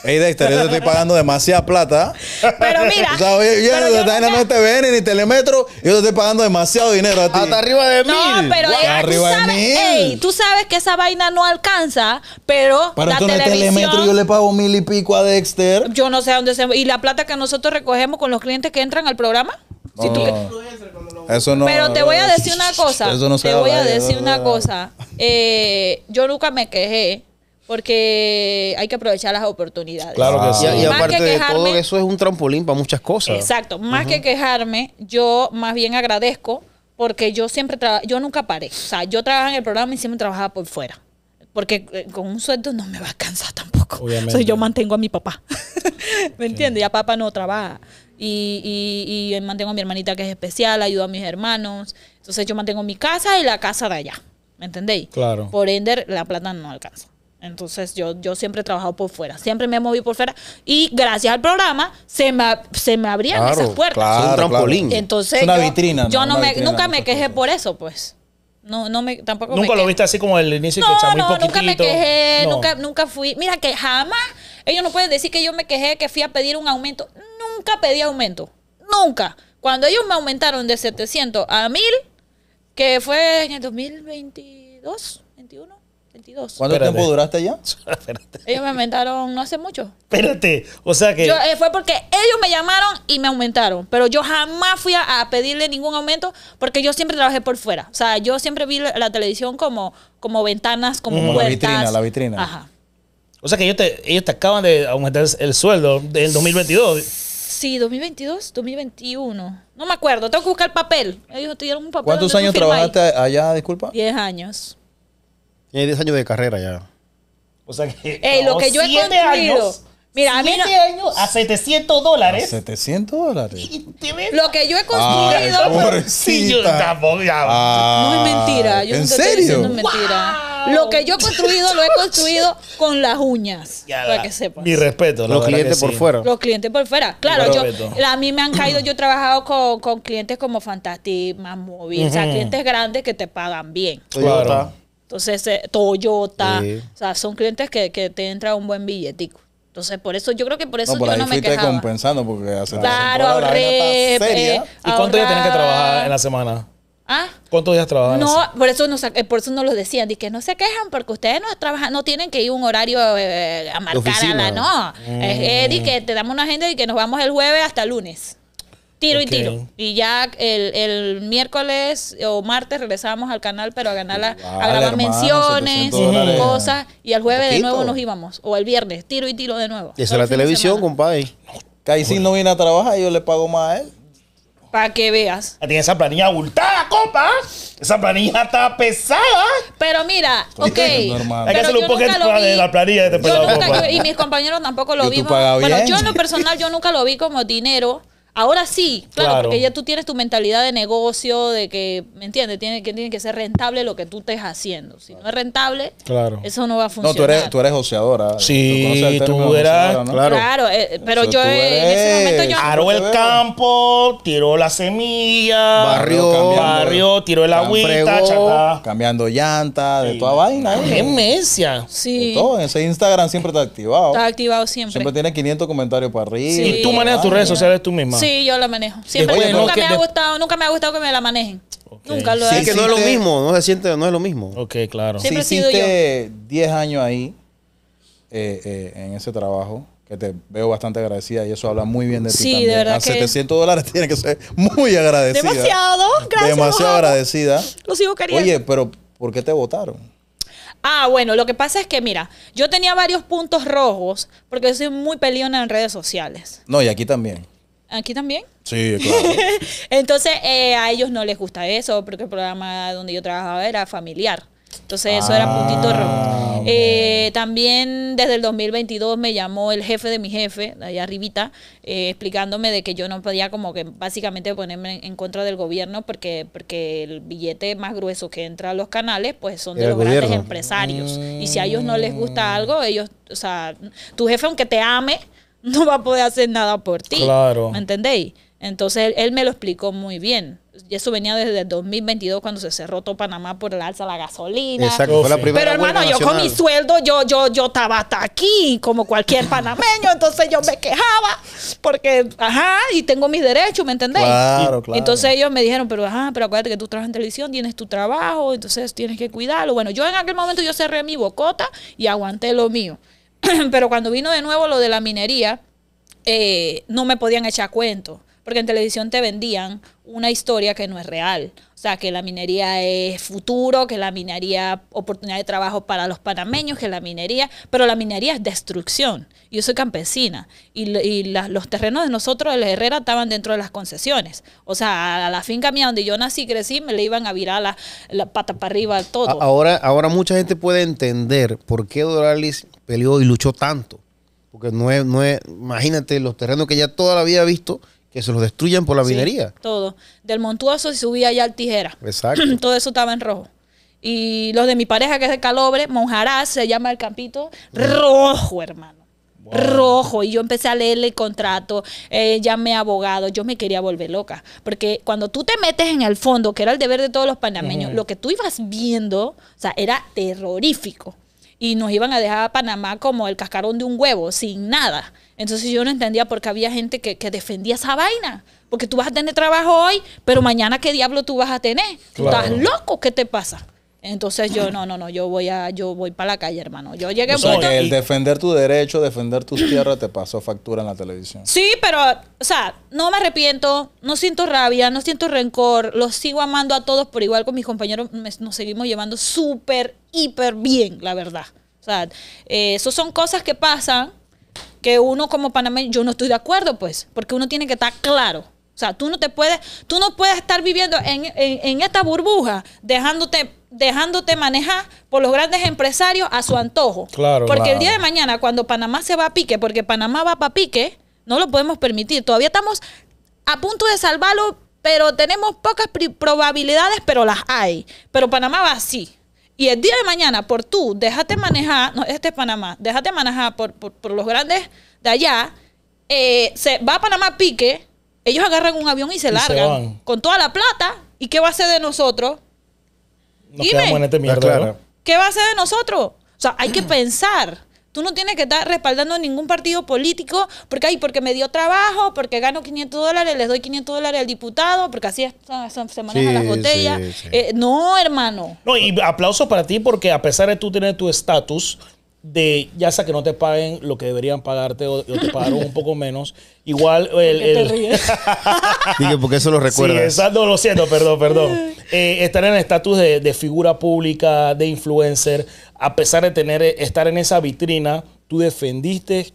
Ey Dexter, yo te estoy pagando demasiada plata. Pero mira. yo, yo no te ven ni Telemetro. Yo te estoy pagando demasiado dinero a ti. Hasta arriba de mil. No, pero arriba tú sabes, de Ey, tú sabes que esa vaina no alcanza, pero. Pero la televisión, Telemetro yo le pago mil y pico a Dexter. Yo no sé a dónde se. ¿Y la plata que nosotros recogemos con los clientes que entran al programa? Eso no. Pero te voy a decir una cosa. Eso no se Te voy a decir una cosa. Eh, yo nunca me quejé porque hay que aprovechar las oportunidades. Claro que ah. sí. Y, aparte de todo eso es un trampolín para muchas cosas. Exacto. Más que quejarme, yo más bien agradezco porque yo siempre yo nunca paré. O sea, yo trabajaba en el programa y siempre trabajaba por fuera. Porque eh, con un sueldo no me va a alcanzar tampoco. Obviamente. O yo mantengo a mi papá. ¿Me entiendes? Ya papá no trabaja. Y, y, y mantengo a mi hermanita que es especial, ayudo a mis hermanos. Entonces yo mantengo mi casa y la casa de allá. ¿Me entendéis? Claro. Por ende, la plata no alcanza. Entonces yo, yo siempre he trabajado por fuera, siempre me he movido por fuera y gracias al programa se me, se me abrían esas puertas. un trampolín. Entonces, es una yo, vitrina. Yo no, me, nunca me quejé por eso, pues. No, no me, tampoco Nunca lo viste así como el inicio que está muy no, Nunca me quejé, nunca, fui. Mira que jamás, ellos no pueden decir que yo me quejé, que fui a pedir un aumento. Nunca pedí aumento. Nunca. Cuando ellos me aumentaron de 700 a 1000, que fue en el 2022, 21, ¿Cuánto tiempo duraste allá? Ellos me aumentaron no hace mucho. Espérate, o sea que... Eh, fue porque ellos me llamaron y me aumentaron, pero yo jamás fui a, pedirle ningún aumento porque yo siempre trabajé por fuera. O sea, yo siempre vi la, televisión como, como ventanas, como Como la vitrina, la vitrina. Ajá. O sea que ellos te, ellos te acaban de aumentar el sueldo del 2022. Sí, 2022, 2021. No me acuerdo, tengo que buscar el papel. Ellos ¿Cuántos años trabajaste allá, disculpa? Diez años. Tiene 10 años de carrera ya. O sea que. Ey, lo que yo he Años, Mira, a mí años a 700 dólares. 700 dólares. Lo que yo he construido. Ah, pues. pobrecita. Sí, yo tampoco, ah, no es mentira. Yo ¿En serio? No es mentira. Lo que yo he construido lo he construido con las uñas. Ya, para que sepas. Mi respeto. Los clientes por fuera. Los clientes por fuera. Claro, yo, a mí me han caído, yo he trabajado con, clientes como Fantastic, Más Móvil, o sea, clientes grandes que te pagan bien. Claro. Entonces, eh, Toyota, o sea, son clientes que, que te entra un buen billetico. Entonces, por eso, yo creo que por eso no, me yo No no me quejaba. compensando porque hace Claro, ahorré. Eh, ¿Y cuántos días tienes que trabajar en la semana? ¿Ah? ¿Cuántos días trabajas? No, por eso, no eh, por eso no lo decían, y que no se quejan porque ustedes no trabajan, no tienen que ir un horario a marcar a la, no. Mm. Es, que te damos una agenda y que nos vamos el jueves hasta el lunes. Tiro y tiro. Y ya el, el, miércoles o martes regresábamos al canal, pero a ganar a menciones, y cosas. Y el jueves de nuevo nos íbamos. O el viernes, tiro y tiro de nuevo. Eso es la televisión, compadre. casi no viene a trabajar, yo le pago más a él. Para que veas. Ah, tiene esa planilla abultada, copa Esa planilla está pesada. Pero mira, ok. Hay que hacerle un poquito de la planilla de este y mis compañeros tampoco lo vimos. yo en lo personal, yo nunca lo vi como dinero. Ahora sí, claro, porque ya tú tienes tu mentalidad de negocio, de que, ¿me entiendes? Tiene que, tiene que ser rentable lo que tú estés haciendo. Si no es rentable, claro. eso no va a funcionar. No, tú eres, tú eres joseadora. Sí, tú, eras. Claro, eh, eh, pero yo en ese momento yo... el campo, tiró la semilla. Barrio. Barrio, tiró el agüita, Cambiando llanta, de toda vaina. ¡Qué ¿eh? mesia! Sí. ese Instagram siempre está activado. Está activado siempre. Siempre tiene 500 comentarios para arriba. Y tú manejas tus redes sociales tú misma. Sí, yo la manejo. Siempre, nunca, me ha gustado, nunca me ha gustado que me la manejen. Nunca lo he sí, que no es lo mismo, no se siente, no es lo mismo. Ok, claro. Siempre si hiciste 10 años ahí, eh, eh, en ese trabajo, que te veo bastante agradecida y eso habla muy bien de ti. Sí, también. de verdad. A 700 dólares tiene que ser muy agradecida. Demasiado, gracias. Demasiado agradecida. Lo sigo queriendo. Oye, pero ¿por qué te votaron? Ah, bueno, lo que pasa es que, mira, yo tenía varios puntos rojos porque soy muy peleona en redes sociales. No, y aquí también. ¿Aquí también? Sí, claro. Entonces, eh, a ellos no les gusta eso, porque el programa donde yo trabajaba era familiar. Entonces, eso era ah, puntito rojo. Eh, también desde el 2022 me llamó el jefe de mi jefe, de allá arribita, eh, explicándome de que yo no podía como que básicamente ponerme en, contra del gobierno porque, porque el billete más grueso que entra a los canales pues son de los grandes empresarios. Y si a ellos no les gusta mm. algo, ellos, o sea, tu jefe aunque te ame, no va a poder hacer nada por ti. ¿Me entendéis? Entonces él, me lo explicó muy bien. Y eso venía desde el 2022 cuando se cerró todo Panamá por el alza de la gasolina. Pero hermano, yo con mi sueldo, yo yo yo estaba hasta aquí, como cualquier panameño, entonces yo me quejaba porque, ajá, y tengo mis derechos, ¿me entendéis? Entonces ellos me dijeron, pero ajá, pero acuérdate que tú trabajas en televisión, tienes tu trabajo, entonces tienes que cuidarlo. Bueno, yo en aquel momento yo cerré mi bocota y aguanté lo mío. pero cuando vino de nuevo lo de la minería, eh, no me podían echar cuentos porque en televisión te vendían una historia que no es real. O sea, que la minería es futuro, que la minería oportunidad de trabajo para los panameños, que la minería, pero la minería es destrucción. Yo soy campesina y, los terrenos de nosotros, de la Herrera, estaban dentro de las concesiones. O sea, a la finca mía donde yo nací y crecí, me le iban a virar la, pata para arriba todo. Ahora, ahora mucha gente puede entender por qué Doralis peleó y luchó tanto. Porque no es, no es, imagínate los terrenos que ya toda la vida ha visto que se los destruyen por la minería. todo. Del Montuoso y subía allá al Tijera. Exacto. todo eso estaba en rojo. Y los de mi pareja, que es de Calobre, Monjarás, se llama el campito, rojo, hermano. Rojo. Y yo empecé a leerle el contrato, llamé eh, a abogado, yo me quería volver loca. Porque cuando tú te metes en el fondo, que era el deber de todos los panameños, lo que tú ibas viendo, o sea, era terrorífico. Y nos iban a dejar a Panamá como el cascarón de un huevo, sin nada. Entonces yo no entendía por qué había gente que, defendía esa vaina. Porque tú vas a tener trabajo hoy, pero mañana qué diablo tú vas a tener. ¿Tú Estás loco, ¿qué te pasa? Entonces yo no, no, no, yo voy a, yo voy para la calle, hermano. Yo llegué o a sea, el defender tu derecho, defender tus tierras, te pasó factura en la televisión. Sí, pero, o sea, no me arrepiento, no siento rabia, no siento rencor, los sigo amando a todos por igual con mis compañeros, nos seguimos llevando súper, hiper bien, la verdad. O sea, eh, eso son cosas que pasan que uno como panamá yo no estoy de acuerdo, pues, porque uno tiene que estar claro. O sea, tú no te puedes, tú no puedes estar viviendo en, esta burbuja, dejándote, dejándote manejar por los grandes empresarios a su antojo. Porque el día de mañana, cuando Panamá se va a pique, porque Panamá va para pique, no lo podemos permitir. Todavía estamos a punto de salvarlo, pero tenemos pocas probabilidades, pero las hay. Pero Panamá va así. Y el día de mañana, por tú, déjate manejar, no, este es Panamá, déjate manejar por, los grandes de allá, eh, se va a Panamá pique, ellos agarran un avión y se largan con toda la plata, ¿y qué va a hacer de nosotros? Nos quedamos en este ¿Qué va a hacer de nosotros? O sea, hay que pensar. Tú no tienes que estar respaldando ningún partido político porque, ay, porque me dio trabajo, porque gano 500 dólares, les doy 500 dólares al diputado, porque así se manejan las botellas. Eh, no, hermano. No, y aplauso para ti porque a pesar de tú tener tu estatus, de ya sea que no te paguen lo que deberían pagarte o, te pagaron un poco menos. Igual el. el porque eso lo recuerdo. lo siento, perdón, perdón. Eh, estar en el estatus de, figura pública, de influencer, a pesar de tener, eh, estar en esa vitrina, tú defendiste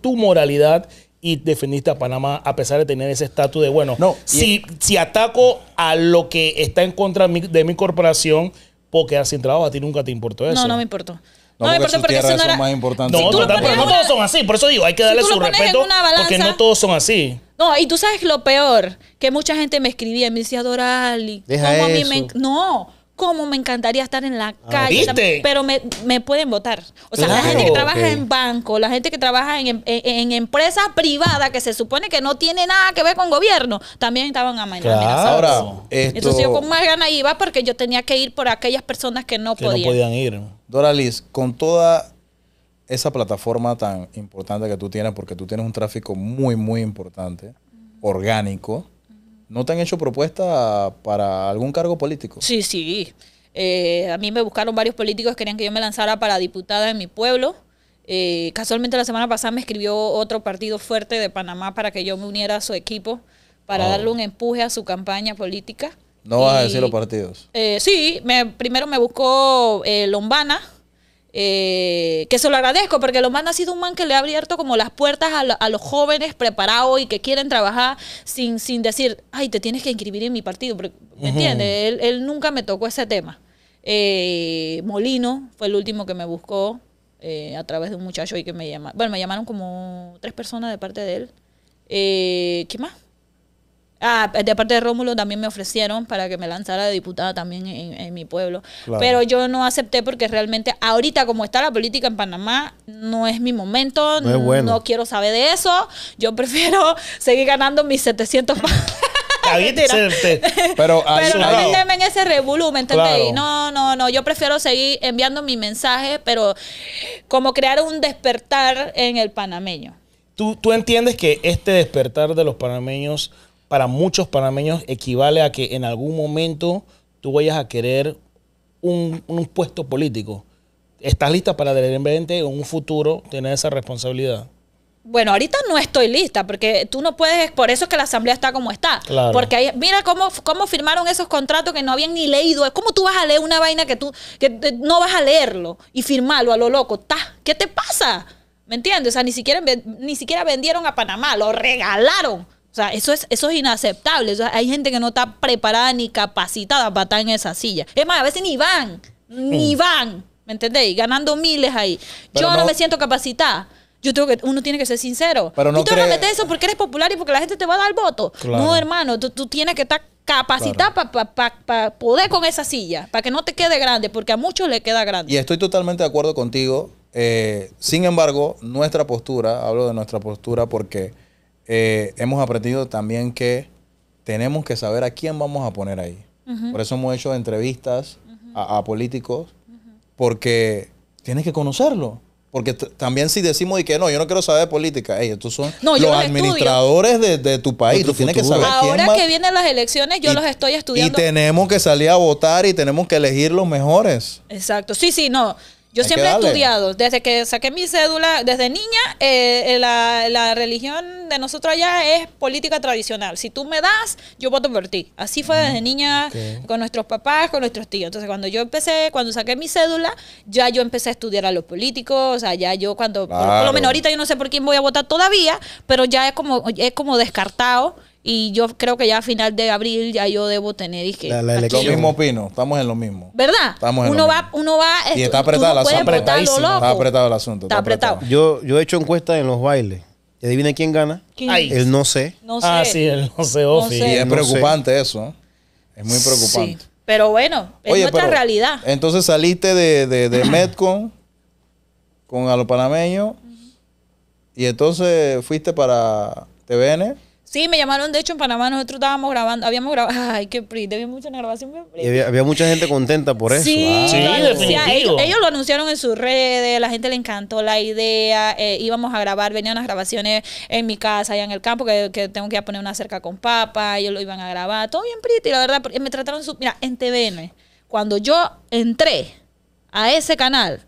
tu moralidad y defendiste a Panamá a pesar de tener ese estatus de, bueno, no, si, si ataco a lo que está en contra de mi, corporación, puedo quedar sin trabajo. A ti nunca te importó eso. No, no me importó. No, no porque, porque eso más importante. No, pero no todos son así. Por eso digo, hay que darle su respeto porque no todos son así. No, y tú sabes lo peor, que mucha gente me escribía y me decía, Dorali, Deja ¿cómo No, cómo me encantaría estar en la ah, calle. pero me, pueden votar. O sea, la gente que trabaja en banco, la gente que trabaja em, en, empresas privadas que se supone que no tiene nada que ver con gobierno, también estaban amenazados. Ahora, Entonces yo con más ganas iba porque yo tenía que ir por aquellas personas que no podían. No podían ir. Dora con toda esa plataforma tan importante que tú tienes, porque tú tienes un tráfico muy, muy importante, orgánico, ¿No te han hecho propuesta para algún cargo político? Sí, sí. Eh, a mí me buscaron varios políticos que querían que yo me lanzara para diputada en mi pueblo. Eh, casualmente la semana pasada me escribió otro partido fuerte de Panamá para que yo me uniera a su equipo para oh. darle un empuje a su campaña política. No vas a decir los partidos. Eh, sí, me, primero me buscó Lombana, eh, que se lo agradezco porque lo más ha sido un man que le ha abierto como las puertas a, los jóvenes preparados y que quieren trabajar sin, sin decir, ay, te tienes que inscribir en mi partido. ¿Me entiendes? Él, nunca me tocó ese tema. Eh, Molino fue el último que me buscó eh, a través de un muchacho y que me llama. Bueno, me llamaron como tres personas de parte de él. Eh, ¿Qué más? Ah, de parte de Rómulo también me ofrecieron para que me lanzara de diputada también en, mi pueblo. Pero yo no acepté porque realmente ahorita como está la política en Panamá, no es mi momento, no, quiero saber de eso. Yo prefiero seguir ganando mis 700 pero, pero no meterme en ese revolumen, No, no, no. Yo prefiero seguir enviando mi mensaje, pero como crear un despertar en el panameño. ¿Tú, tú entiendes que este despertar de los panameños para muchos panameños equivale a que en algún momento tú vayas a querer un, puesto político. ¿Estás lista para de repente en un futuro tener esa responsabilidad? Bueno, ahorita no estoy lista, porque tú no puedes, por eso es que la asamblea está como está. Porque mira cómo, cómo firmaron esos contratos que no habían ni leído. ¿Cómo tú vas a leer una vaina que tú que no vas a leerlo y firmarlo a lo loco? ¿Tá? ¿Qué te pasa? ¿Me entiendes? O sea, ni siquiera, ni siquiera vendieron a Panamá, lo regalaron. O sea, eso es, eso es inaceptable. hay gente que no está preparada ni capacitada para estar en esa silla. Es más, a veces ni van, ni mm. van, ¿me entendéis? Ganando miles ahí. Yo no, me siento capacitada yo tengo que, uno tiene que ser sincero. Pero no tú te metes eso porque eres popular y porque la gente te va a dar voto. No, hermano, tú, tienes que estar capacitada para poder con esa silla, para que no te quede grande, porque a muchos le queda grande. Y estoy totalmente de acuerdo contigo. Eh, sin embargo, nuestra postura, hablo de nuestra postura porque eh, hemos aprendido también que tenemos que saber a quién vamos a poner ahí. Por eso hemos hecho entrevistas a, políticos, porque tienes que conocerlo. Porque también si decimos y que no, yo no quiero saber de política, ellos estos son los administradores de, tu país, tú tienes que saber. Ahora que vienen las elecciones, yo los estoy estudiando. Y tenemos que salir a votar y tenemos que elegir los mejores. Exacto, sí, sí, no. Yo siempre he estudiado, desde que saqué mi cédula, desde niña, eh, eh, la, religión de nosotros allá es política tradicional. Si tú me das, yo voto por ti. Así fue desde mm, niña con nuestros papás, con nuestros tíos. Entonces, cuando yo empecé, cuando saqué mi cédula, ya yo empecé a estudiar a los políticos, o sea, ya yo cuando, por, lo menos ahorita yo no sé por quién voy a votar todavía, pero ya es como, es como descartado y yo creo que ya a final de abril ya yo debo tener. Dije, Lo mismo opino, estamos en lo mismo. ¿Verdad? uno va, Uno va. Y está apretado, está Está apretado el asunto. Está, apretado. Yo, yo he hecho encuestas en los bailes. ¿Y adivina quién gana? El no sé. Ah, sí, el no sé, es preocupante eso. ¿eh? Es muy preocupante. Sí. Pero bueno, es nuestra realidad. Entonces saliste de, de, de Metcon con a los panameños. Y entonces fuiste para TVN. Sí, me llamaron, de hecho, en Panamá nosotros estábamos grabando, habíamos grabado, ay, qué prita. había mucha grabación. Y había, mucha gente contenta por eso. Sí, ah. ellos, lo anunciaron en sus redes, la gente le encantó la idea, eh, íbamos a grabar, venían unas grabaciones en mi casa, allá en el campo, que, tengo que ir poner una cerca con papa, ellos lo iban a grabar, todo bien prita. y la verdad, me trataron, su, mira, en TVN, cuando yo entré a ese canal,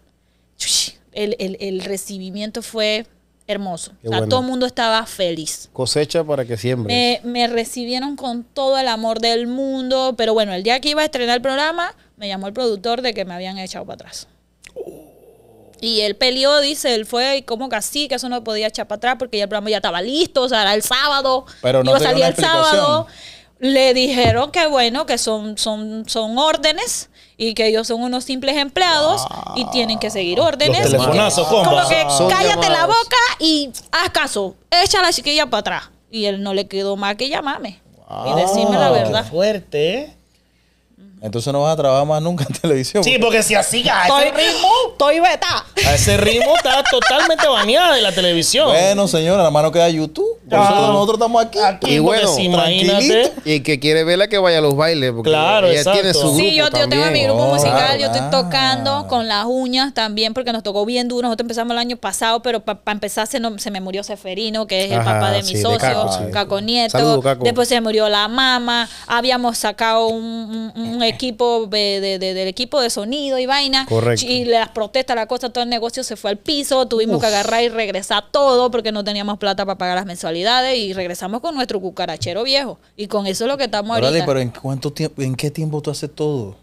el, el, el recibimiento fue hermoso. o sea, todo el mundo estaba feliz. Cosecha para que siempre. Me, recibieron con todo el amor del mundo, pero bueno, el día que iba a estrenar el programa, me llamó el productor de que me habían echado para atrás. Oh. Y él peleó, dice, él fue como que así, que eso no podía echar para atrás porque ya el programa ya estaba listo, o sea, era el sábado. Pero no iba a salir el sábado. Le dijeron que bueno, que son, son, son órdenes y que ellos son unos simples empleados y tienen que seguir órdenes. como que cállate la boca y haz caso, echa a la chiquilla para atrás. Y él no le quedó más que llamarme. y decirme la verdad. fuerte, ¿eh? Entonces no vas a trabajar más nunca en televisión. Sí, porque si así a estoy, ese ritmo. Estoy beta. A ese ritmo está totalmente baneada de la televisión. Bueno, señora, la mano queda YouTube. Por eso ah. nosotros estamos aquí. aquí y bueno, imagínate. Y que quiere verla que vaya a los bailes. Porque claro, ella tiene su grupo. Sí, yo, tengo mi grupo oh, musical. yo estoy tocando ah. con las uñas también, porque nos tocó bien duro. Nosotros empezamos el año pasado, pero para empezar se, se, me murió Seferino, que es el papá de mi socio, caconieto. Nieto. Después se murió la mamá. Habíamos sacado un eh, equipo de, del equipo de sonido y vaina. Correcto. Y las protestas, la cosa, todo el negocio se fue al piso. Tuvimos que agarrar y regresar todo porque no teníamos plata para pagar las mensualidades y regresamos con nuestro cucarachero viejo. Y con eso es lo que estamos ahorita. pero ¿en, cuánto tiempo, ¿en qué tiempo tú haces todo?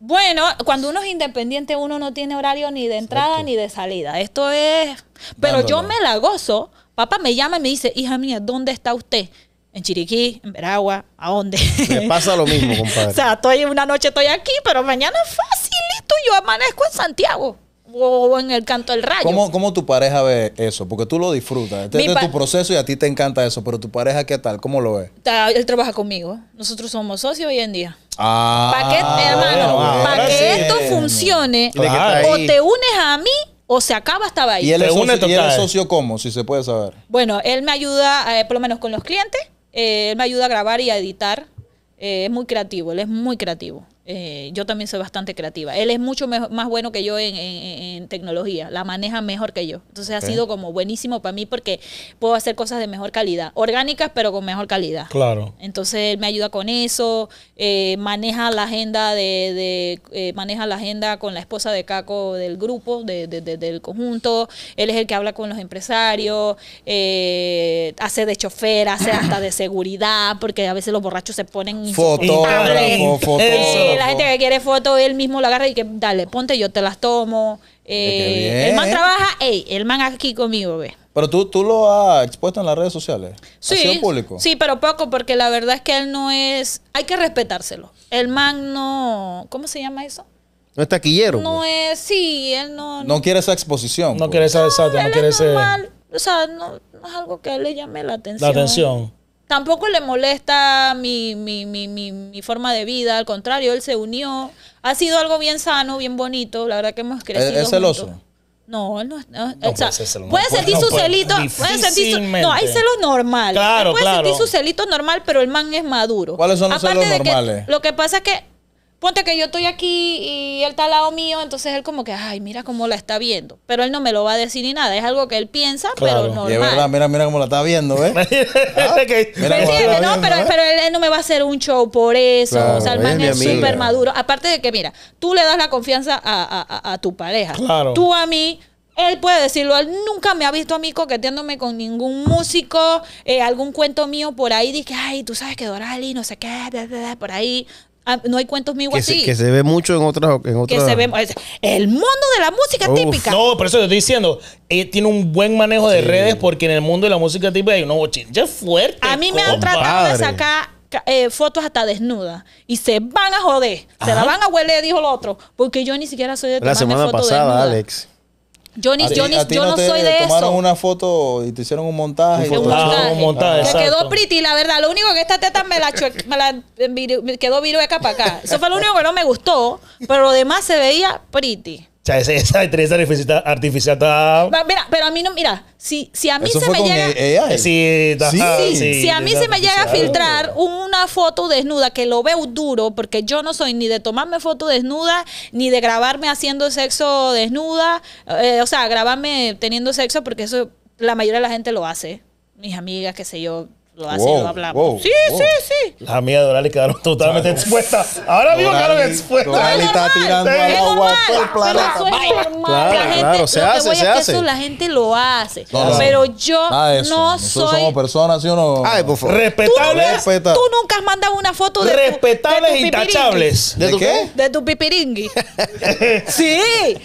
Bueno, cuando uno es independiente, uno no tiene horario ni de entrada ni de salida. Esto es. Pero yo me la gozo. Papá me llama y me dice, hija mía, ¿dónde está usted? en Chiriquí, en Veragua, ¿a dónde? Me pasa lo mismo, compadre. o sea, una noche estoy aquí, pero mañana facilito yo amanezco en Santiago o en el canto del rayo. ¿Cómo, tu pareja ve eso? Porque tú lo disfrutas. Este es tu proceso y a ti te encanta eso, pero tu pareja, ¿qué tal? ¿Cómo lo ve? Él trabaja conmigo. Nosotros somos socios hoy en día. Ah, para que, esto funcione, o te unes a mí o se acaba esta ahí. ¿Y él, es socio, socio cómo, si se puede saber? Bueno, él me ayuda, eh, por lo menos con los clientes. Eh, él me ayuda a grabar y a editar. Eh, es muy creativo, él es muy creativo. Eh, yo también soy bastante creativa. Él es mucho más bueno que yo en, tecnología, la maneja mejor que yo. Entonces ha sido como buenísimo para mí porque puedo hacer cosas de mejor calidad, orgánicas pero con mejor calidad. Claro. Entonces él me ayuda con eso, eh, maneja la agenda de, eh, maneja la agenda con la esposa de Caco del grupo, de, del conjunto. Él es el que habla con los empresarios, hace de chofer, hace hasta de seguridad, porque a veces los borrachos se ponen fotógrafo, fotógrafo la gente que quiere foto, él mismo la agarra y que dale, ponte, yo te las tomo. Eh, el man trabaja, ey, el man aquí conmigo, ve. Pero tú, tú lo has expuesto en las redes sociales. Sí. público? Sí, pero poco, porque la verdad es que él no es. Hay que respetárselo. El man no. ¿Cómo se llama eso? No es taquillero. No pues. es. Sí, él no. No, quiere esa exposición. No pues. quiere esa. Exacto, no, quiere ese. O sea, no, es algo que le llame la atención. La atención tampoco le molesta mi, mi, mi, mi, forma de vida, al contrario, él se unió. Ha sido algo bien sano, bien bonito, la verdad que hemos crecido. ¿Es, celoso? No, él no, es... no puede, sentir su celito, puede sentir su, no, hay celos normales. Claro, puede sentir su celito normal, pero el man es maduro. ¿Cuáles son los celos normales? lo que pasa es que ponte que yo estoy aquí y él está al lado mío, entonces él como que, ay, mira cómo la está viendo. Pero él no me lo va a decir ni nada, es algo que él piensa, pero normal. Y es verdad, mira, mira cómo la está viendo, ¿eh? No, pero, él, no me va a hacer un show por eso. o sea, el man es súper maduro. Aparte de que, mira, tú le das la confianza a, tu pareja. Claro. Tú a mí, él puede decirlo, él nunca me ha visto a mí coqueteándome con ningún músico, eh, algún cuento mío por ahí, dije, ay, tú sabes que Dorali, no sé qué, por ahí. Ah, no hay cuentos míos así. que se ve mucho en otras. Que se ve, el mundo de la música típica. No, por eso te estoy diciendo. Eh, tiene un buen manejo de redes porque en el mundo de la música típica hay unos es fuerte A mí me han tratado de sacar eh, fotos hasta desnudas y se van a joder. Se la van a huele, dijo el otro. Porque yo ni siquiera soy de La semana pasada, Alex Johnny, Johnny yo no, soy de tomaron una foto y te hicieron un montaje. Un, un montaje. quedó pretty, la verdad. Lo único que esta teta me la, me la me quedó virueca para acá. Eso fue lo único que no me gustó, pero lo demás se veía pretty. O sea, esa inteligencia artificial, artificial está... Mira, pero a mí no... Mira, si, a mí se me llega... Eh, sí, Si a mí se me llega a filtrar una foto desnuda que lo veo duro, porque yo no soy ni de tomarme foto desnuda, ni de grabarme haciendo sexo desnuda, eh, o sea, grabarme teniendo sexo, porque eso la mayoría de la gente lo hace. Mis amigas, qué sé yo, lo wow, sí, sí, sí. La amigas de Dorali quedaron totalmente expuestas. Ahora mismo quedaron expuestas. Dorali está tirando eso al agua por el planeta. la gente, claro, se hace, Es que eso, la gente lo hace. pero yo no soy. somos personas, ¿sí o no? Respetables. Tú, nunca has mandado una foto de. Respetables e intachables ¿De, qué? De tu pipiringui. sí.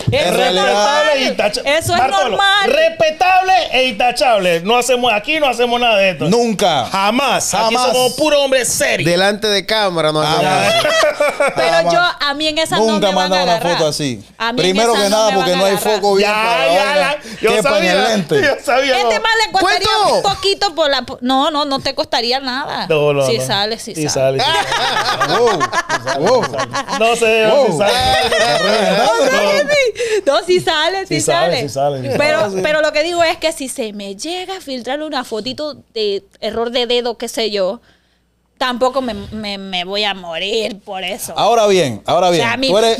Es respetable e Eso es normal. Respetable e intachable. No hacemos aquí, no hacemos nada de esto. Nunca. Jamás. Aquí Jamás. somos puro hombre serio. Delante de cámara no Jamás. Pero yo, a mí en esa Nunca no me van a una foto así. Primero que nada, porque no hay foco bien para yo Yo sabía. Este más le costaría un poquito por la. No, no, no te costaría nada. si sale, si sale. No sé si sale. Ah, no. No, si sale, si sale, Pero, pero lo que digo es que si se me llega a filtrar una fotito de error de dedo, qué sé yo, tampoco me, voy a morir por eso. Ahora bien, ahora bien.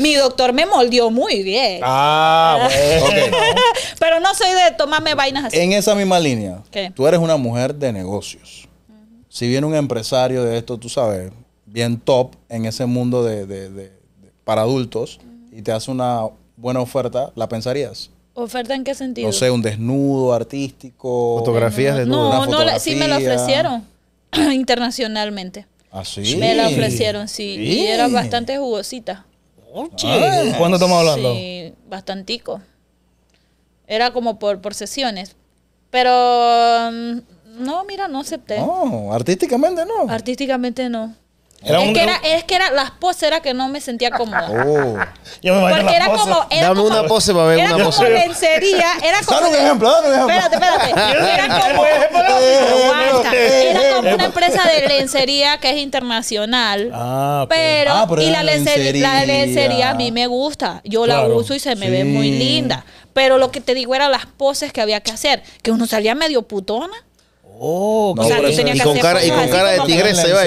mi, doctor me moldeó muy bien. Ah, bueno. Pero no soy de tomarme vainas En esa misma línea, tú eres una mujer de negocios. Si viene un empresario de esto, tú sabes, bien top en ese mundo de, para adultos y te hace una buena oferta, ¿la pensarías? ¿Oferta en qué sentido? No sé, un desnudo artístico. Fotografías de desnudas. No, no, sí me lo ofrecieron internacionalmente. ¿Ah, sí? Me la ofrecieron, sí. Y era bastante jugosita. Ah, ¿Cuándo estamos hablando? Sí, bastantico. Era como por, por sesiones. Pero mm, no, mira, no acepté. No, oh, artísticamente no. Artísticamente no es, que era, es que era las poses era que no me sentía cómoda. Oh, Porque era como. Era Dame como, una pose para ver era una pose. Como lencería, era como. Dame un ejemplo, dame un ejemplo. Espérate, espérate. Era como, era como una empresa de lencería que es internacional. Ah, ah pero, y la lencería. la lencería a mí me gusta. Yo la uso y se me ve muy linda. Pero lo que te digo era las poses que había que hacer. Que uno salía medio putona. Oh, y, con cara, y con cara de tigre se va.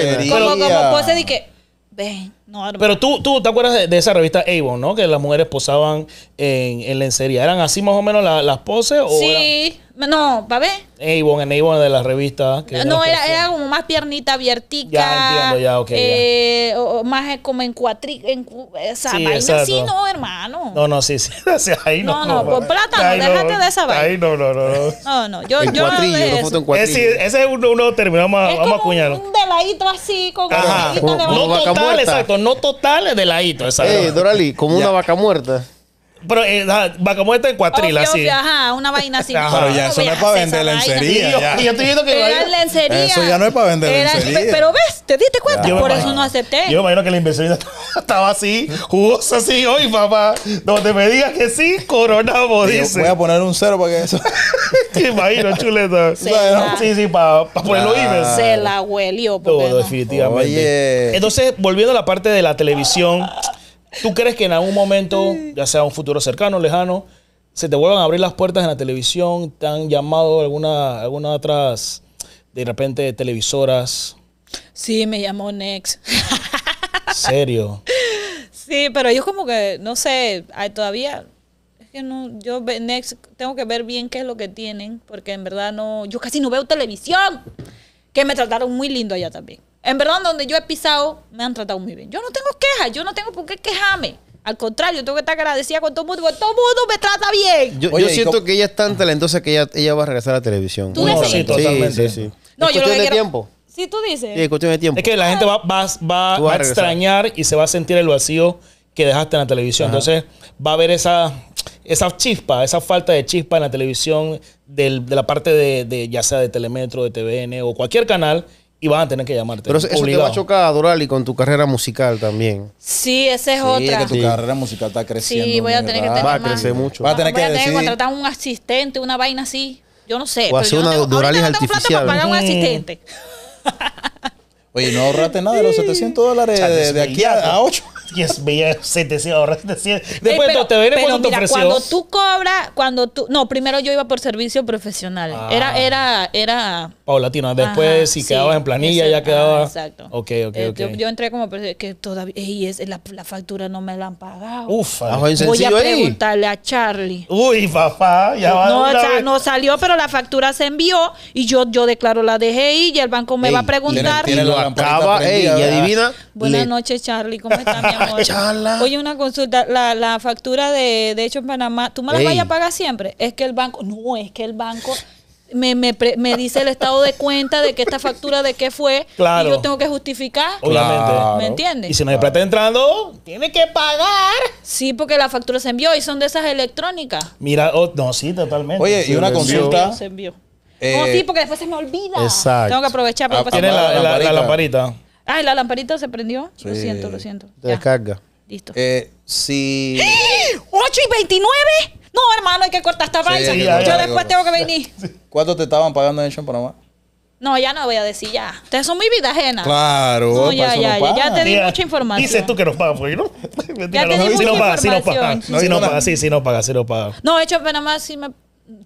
Como, como pose de que. Ven, Pero tú, tú te acuerdas de, esa revista Avon, ¿no? Que las mujeres posaban en, en lencería. ¿Eran así más o menos las poses? O sí, no, ¿va Avon, en Avon de la revista. no, era, era, como más piernita abiertica. Ya entiendo, ya, ok. Eh, O, más eh, como en cuatri. En, esa sí, vaina sí, no, hermano. No, no, sí, sí. ahí no, no, no, por plátano, déjate de esa vaina. Ahí no, no, no. No, no, yo, yo no. Ese, ese es uno, uno terminó, vamos, vamos a acuñarlo. Un deladito así, con Ajá. Como, de vaca. No total, exacto, no total, deladito, exacto. Eh, Dorali, como una vaca muerta. Pero eh, va como esta en cuatrila, sí. Ajá, una vaina así. Ajá, ya eso no es para vender lencería. Yo, yo estoy viendo que. lencería. Eso ya no es para vender lencería. Pero ves, te diste cuenta. Por eso no acepté. Yo me imagino que la inversión estaba así, jugosa así hoy, papá. Donde me digas que sí, coronamos, dice. Voy a poner un cero para que eso. te imagino, chuleta. sí, sí, para ponerlo ahí ah. Se la huelió. Todo, definitivamente. Entonces, volviendo a la parte de la televisión. ¿Tú crees que en algún momento, ya sea un futuro cercano, o lejano, se te vuelvan a abrir las puertas en la televisión? ¿Te han llamado alguna, alguna otras, de repente, televisoras? Sí, me llamó Next. ¿Serio? Sí, pero yo como que, no sé, todavía, es que no, yo Nex, tengo que ver bien qué es lo que tienen, porque en verdad no, yo casi no veo televisión, que me trataron muy lindo allá también. En verdad, donde yo he pisado, me han tratado muy bien. Yo no tengo quejas, yo no tengo por qué quejarme. Al contrario, yo tengo que estar agradecida con todo el mundo, porque todo el mundo me trata bien. Yo, siento que ella es tan talentosa que ella, va a regresar a la televisión. ¿Tú sí, totalmente. Sí, sí, No, es yo de tiempo. Sí, tú dices. es cuestión de tiempo. Es que la gente va, a, extrañar y se va a sentir el vacío que dejaste en la televisión. Entonces, va a haber esa, esa chispa, esa falta de chispa en la televisión de la parte de, ya sea de Telemetro, de TVN o cualquier canal y van a tener que llamarte. Pero eso te va a chocar, y con tu carrera musical también. Sí, esa es otra. Es que tu carrera musical está creciendo. Sí, voy a tener que tener Va a crecer mucho. Va a tener voy que, a tener que contratar un asistente, una vaina así. Yo no sé. O hacer una no Dorali no artificial. Para pagar un asistente. Oye, no ahorraste nada de los 700 dólares de, aquí a 8 es veía 700, ahora Después te veré cuando te Cuando tú cobras, cuando tú. No, primero yo iba por servicio profesional. Ah. Era, Era, era, era. Oh, paulatino después si quedabas en planilla, ya quedaba ah, exacto. Ok, ok, eh, ok. Yo, entré como que todavía. Ey, es, la, factura no me la han pagado. Uf, ah, voy a preguntarle a Charlie. Uy, papá, ya va. No, no salió, pero la factura se envió y yo, yo declaro la DGI y el banco me va a preguntar. Tiene, y lo acaba, ey, y adivina. Buenas noches, Charlie, ¿cómo estás, mi amor? Oye, una consulta, la, la factura de, de hecho en Panamá, ¿tú me la vas a pagar siempre? Es que el banco, no, es que el banco me, me, me, dice el estado de cuenta de que esta factura de qué fue claro. y yo tengo que justificar. Obviamente. ¿Me entiendes? Y si me hay entrando, tiene que pagar. Sí, porque la factura se envió y son de esas electrónicas. Mira, oh, no, sí, totalmente. Oye, y una consulta. Eh, sí, porque después se me olvida. Exacto. Tengo que aprovechar para ah, pasar. Tiene la, la lamparita. Ah, la lamparita se prendió. Lo siento, lo siento. Descarga. Listo. Eh, si... ¿8 y 29? No, hermano, hay que cortar esta vaina. Yo después tengo que venir. ¿Cuánto te estaban pagando en para panamá? No, ya no voy a decir ya. Ustedes son mi vida ajena. Claro. No, ya, ya, ya, ya, te di mucha información. Dices tú que nos pagas, pues, no. ya te no, di si mucha no paga, si no paga. Si no paga, sí, si no paga, si no paga. No, hecho, Panamá si me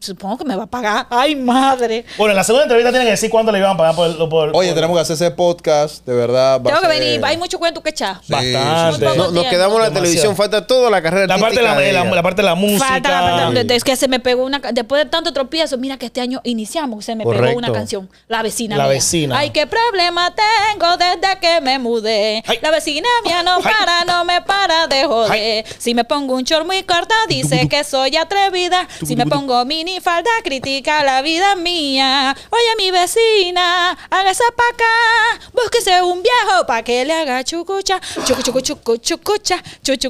supongo que me va a pagar. ¡Ay, madre! Bueno, en la segunda entrevista Tiene que decir cuándo le iban a pagar por, por Oye, tenemos que hacer ese podcast, de verdad. Tengo que venir, hay mucho cuento que echar. Bastante. nos quedamos en la televisión, falta toda la carrera la parte de la, música. Falta es que se me pegó una... Después de tanto tropiezo, mira que este año iniciamos, se me pegó una canción. La vecina La vecina. Ay, qué problema tengo desde que me mudé. La vecina mía no para, no me para de joder. Si me pongo un chor muy corto, dice que soy atrevida. Si me pongo falda critica la vida mía. Oye, mi vecina, haga esa pa' acá. un viejo pa' que le haga chucucha. Chucu,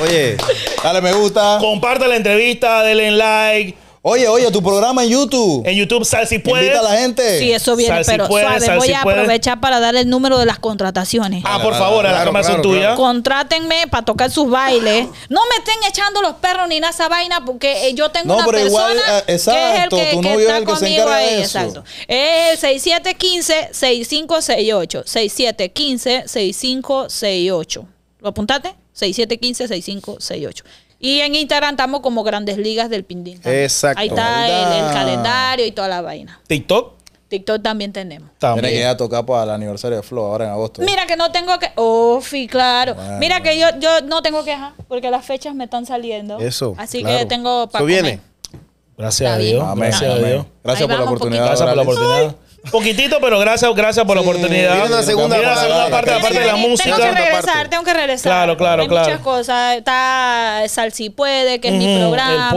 Oye, dale me gusta. Comparte la entrevista, denle like Oye, oye, tu programa en YouTube. En YouTube, sal si puedes. Invita a la gente. Sí, eso viene, pero si voy a aprovechar para dar el número de las contrataciones. Ah, por favor, a la cámara son tuyas. Contrátenme para tocar sus bailes. No me estén echando los perros ni nada esa vaina porque eh, yo tengo una persona igual, eh, exacto, que es el que, está conmigo ahí, exacto. Es el 6715-6568. 6715-6568. ¿Lo apuntaste? 6715-6568. Y en Instagram estamos como Grandes Ligas del Pindín. Exacto. Ahí está el, calendario y toda la vaina. TikTok. TikTok también tenemos. También. que ir a tocar para el aniversario de Flo ahora en agosto. Mira que no tengo que. Oh, claro. Mira que yo, yo no tengo queja porque las fechas me están saliendo. Eso. Así que tengo para. ¿Tú vienes? Gracias a Dios. Gracias a Dios. Gracias por la oportunidad. Gracias por la oportunidad. Poquitito, pero gracias, gracias por la oportunidad. una segunda parte. de la que música. Tengo que regresar, tengo que regresar. Claro, claro, muchas cosas. Está Sal Si Puede, que es mi programa.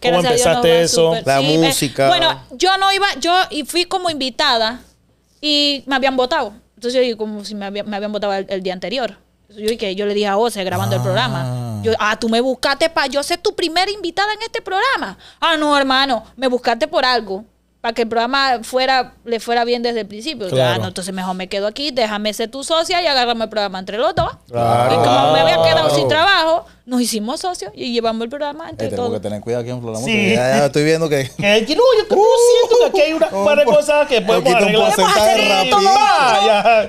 ¿Cómo empezaste eso? La música. Bueno, yo no iba, yo y fui como invitada y me habían votado. Entonces yo dije, como si me, habían votado el, día anterior. yo Yo que yo le dije a Ose grabando el programa. Ah. Yo, ah, tú me buscaste para yo ser tu primera invitada en este programa. Ah, no, hermano, me buscaste por algo para que el programa fuera, le fuera bien desde el principio. Claro. entonces mejor me quedo aquí, déjame ser tu socia y agarramos el programa entre los dos. Claro. Y como me había quedado sin trabajo, nos hicimos socios y llevamos el programa entre eh, tengo todos. Tengo que tener cuidado aquí en programa. Sí. Ya, ya, estoy viendo que... no, yo creo, siento que aquí hay un par de cosas que podemos arreglar. más rápido.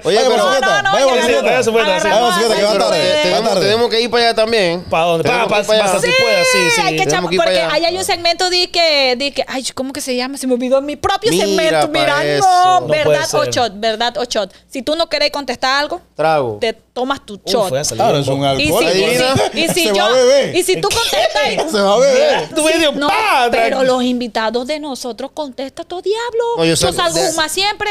Oye, pero no, no, no. que va tarde. Tenemos que ir para allá también. ¿Para dónde? Para puedes. sí, sí. Porque allá hay un segmento de que... Ay, ¿cómo que se llama? Se me olvidó mi propio Mira segmento. Mira, no, verdad ser. verdad o Si tú no querés contestar algo, Trago. te tomas tu shot. Claro, es un y si, y si- y si yo, y si tú contestas, Se va a beber. Tú ves, padre. pero los invitados de nosotros contestan todo diablo. No, yo yo salgo- más siempre.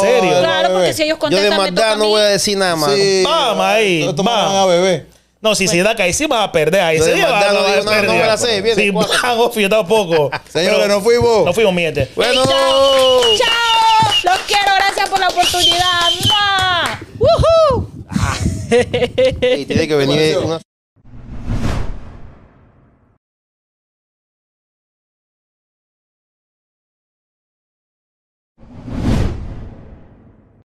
¿Serio? Claro, porque si ellos contestan, Yo de contestan, me toca a no voy a decir nada más. Sí. Vamos ahí, van a beber. No, si se pues- da que ahí sí va a perder. Ahí se va a perder. No, no me la sé. Viene, sí, vago, yo tampoco. Señores, no fuimos. No fuimos, miente. Bueno. Chao. Los quiero. Gracias por la oportunidad. ¡Woohoo! y tiene que venir una...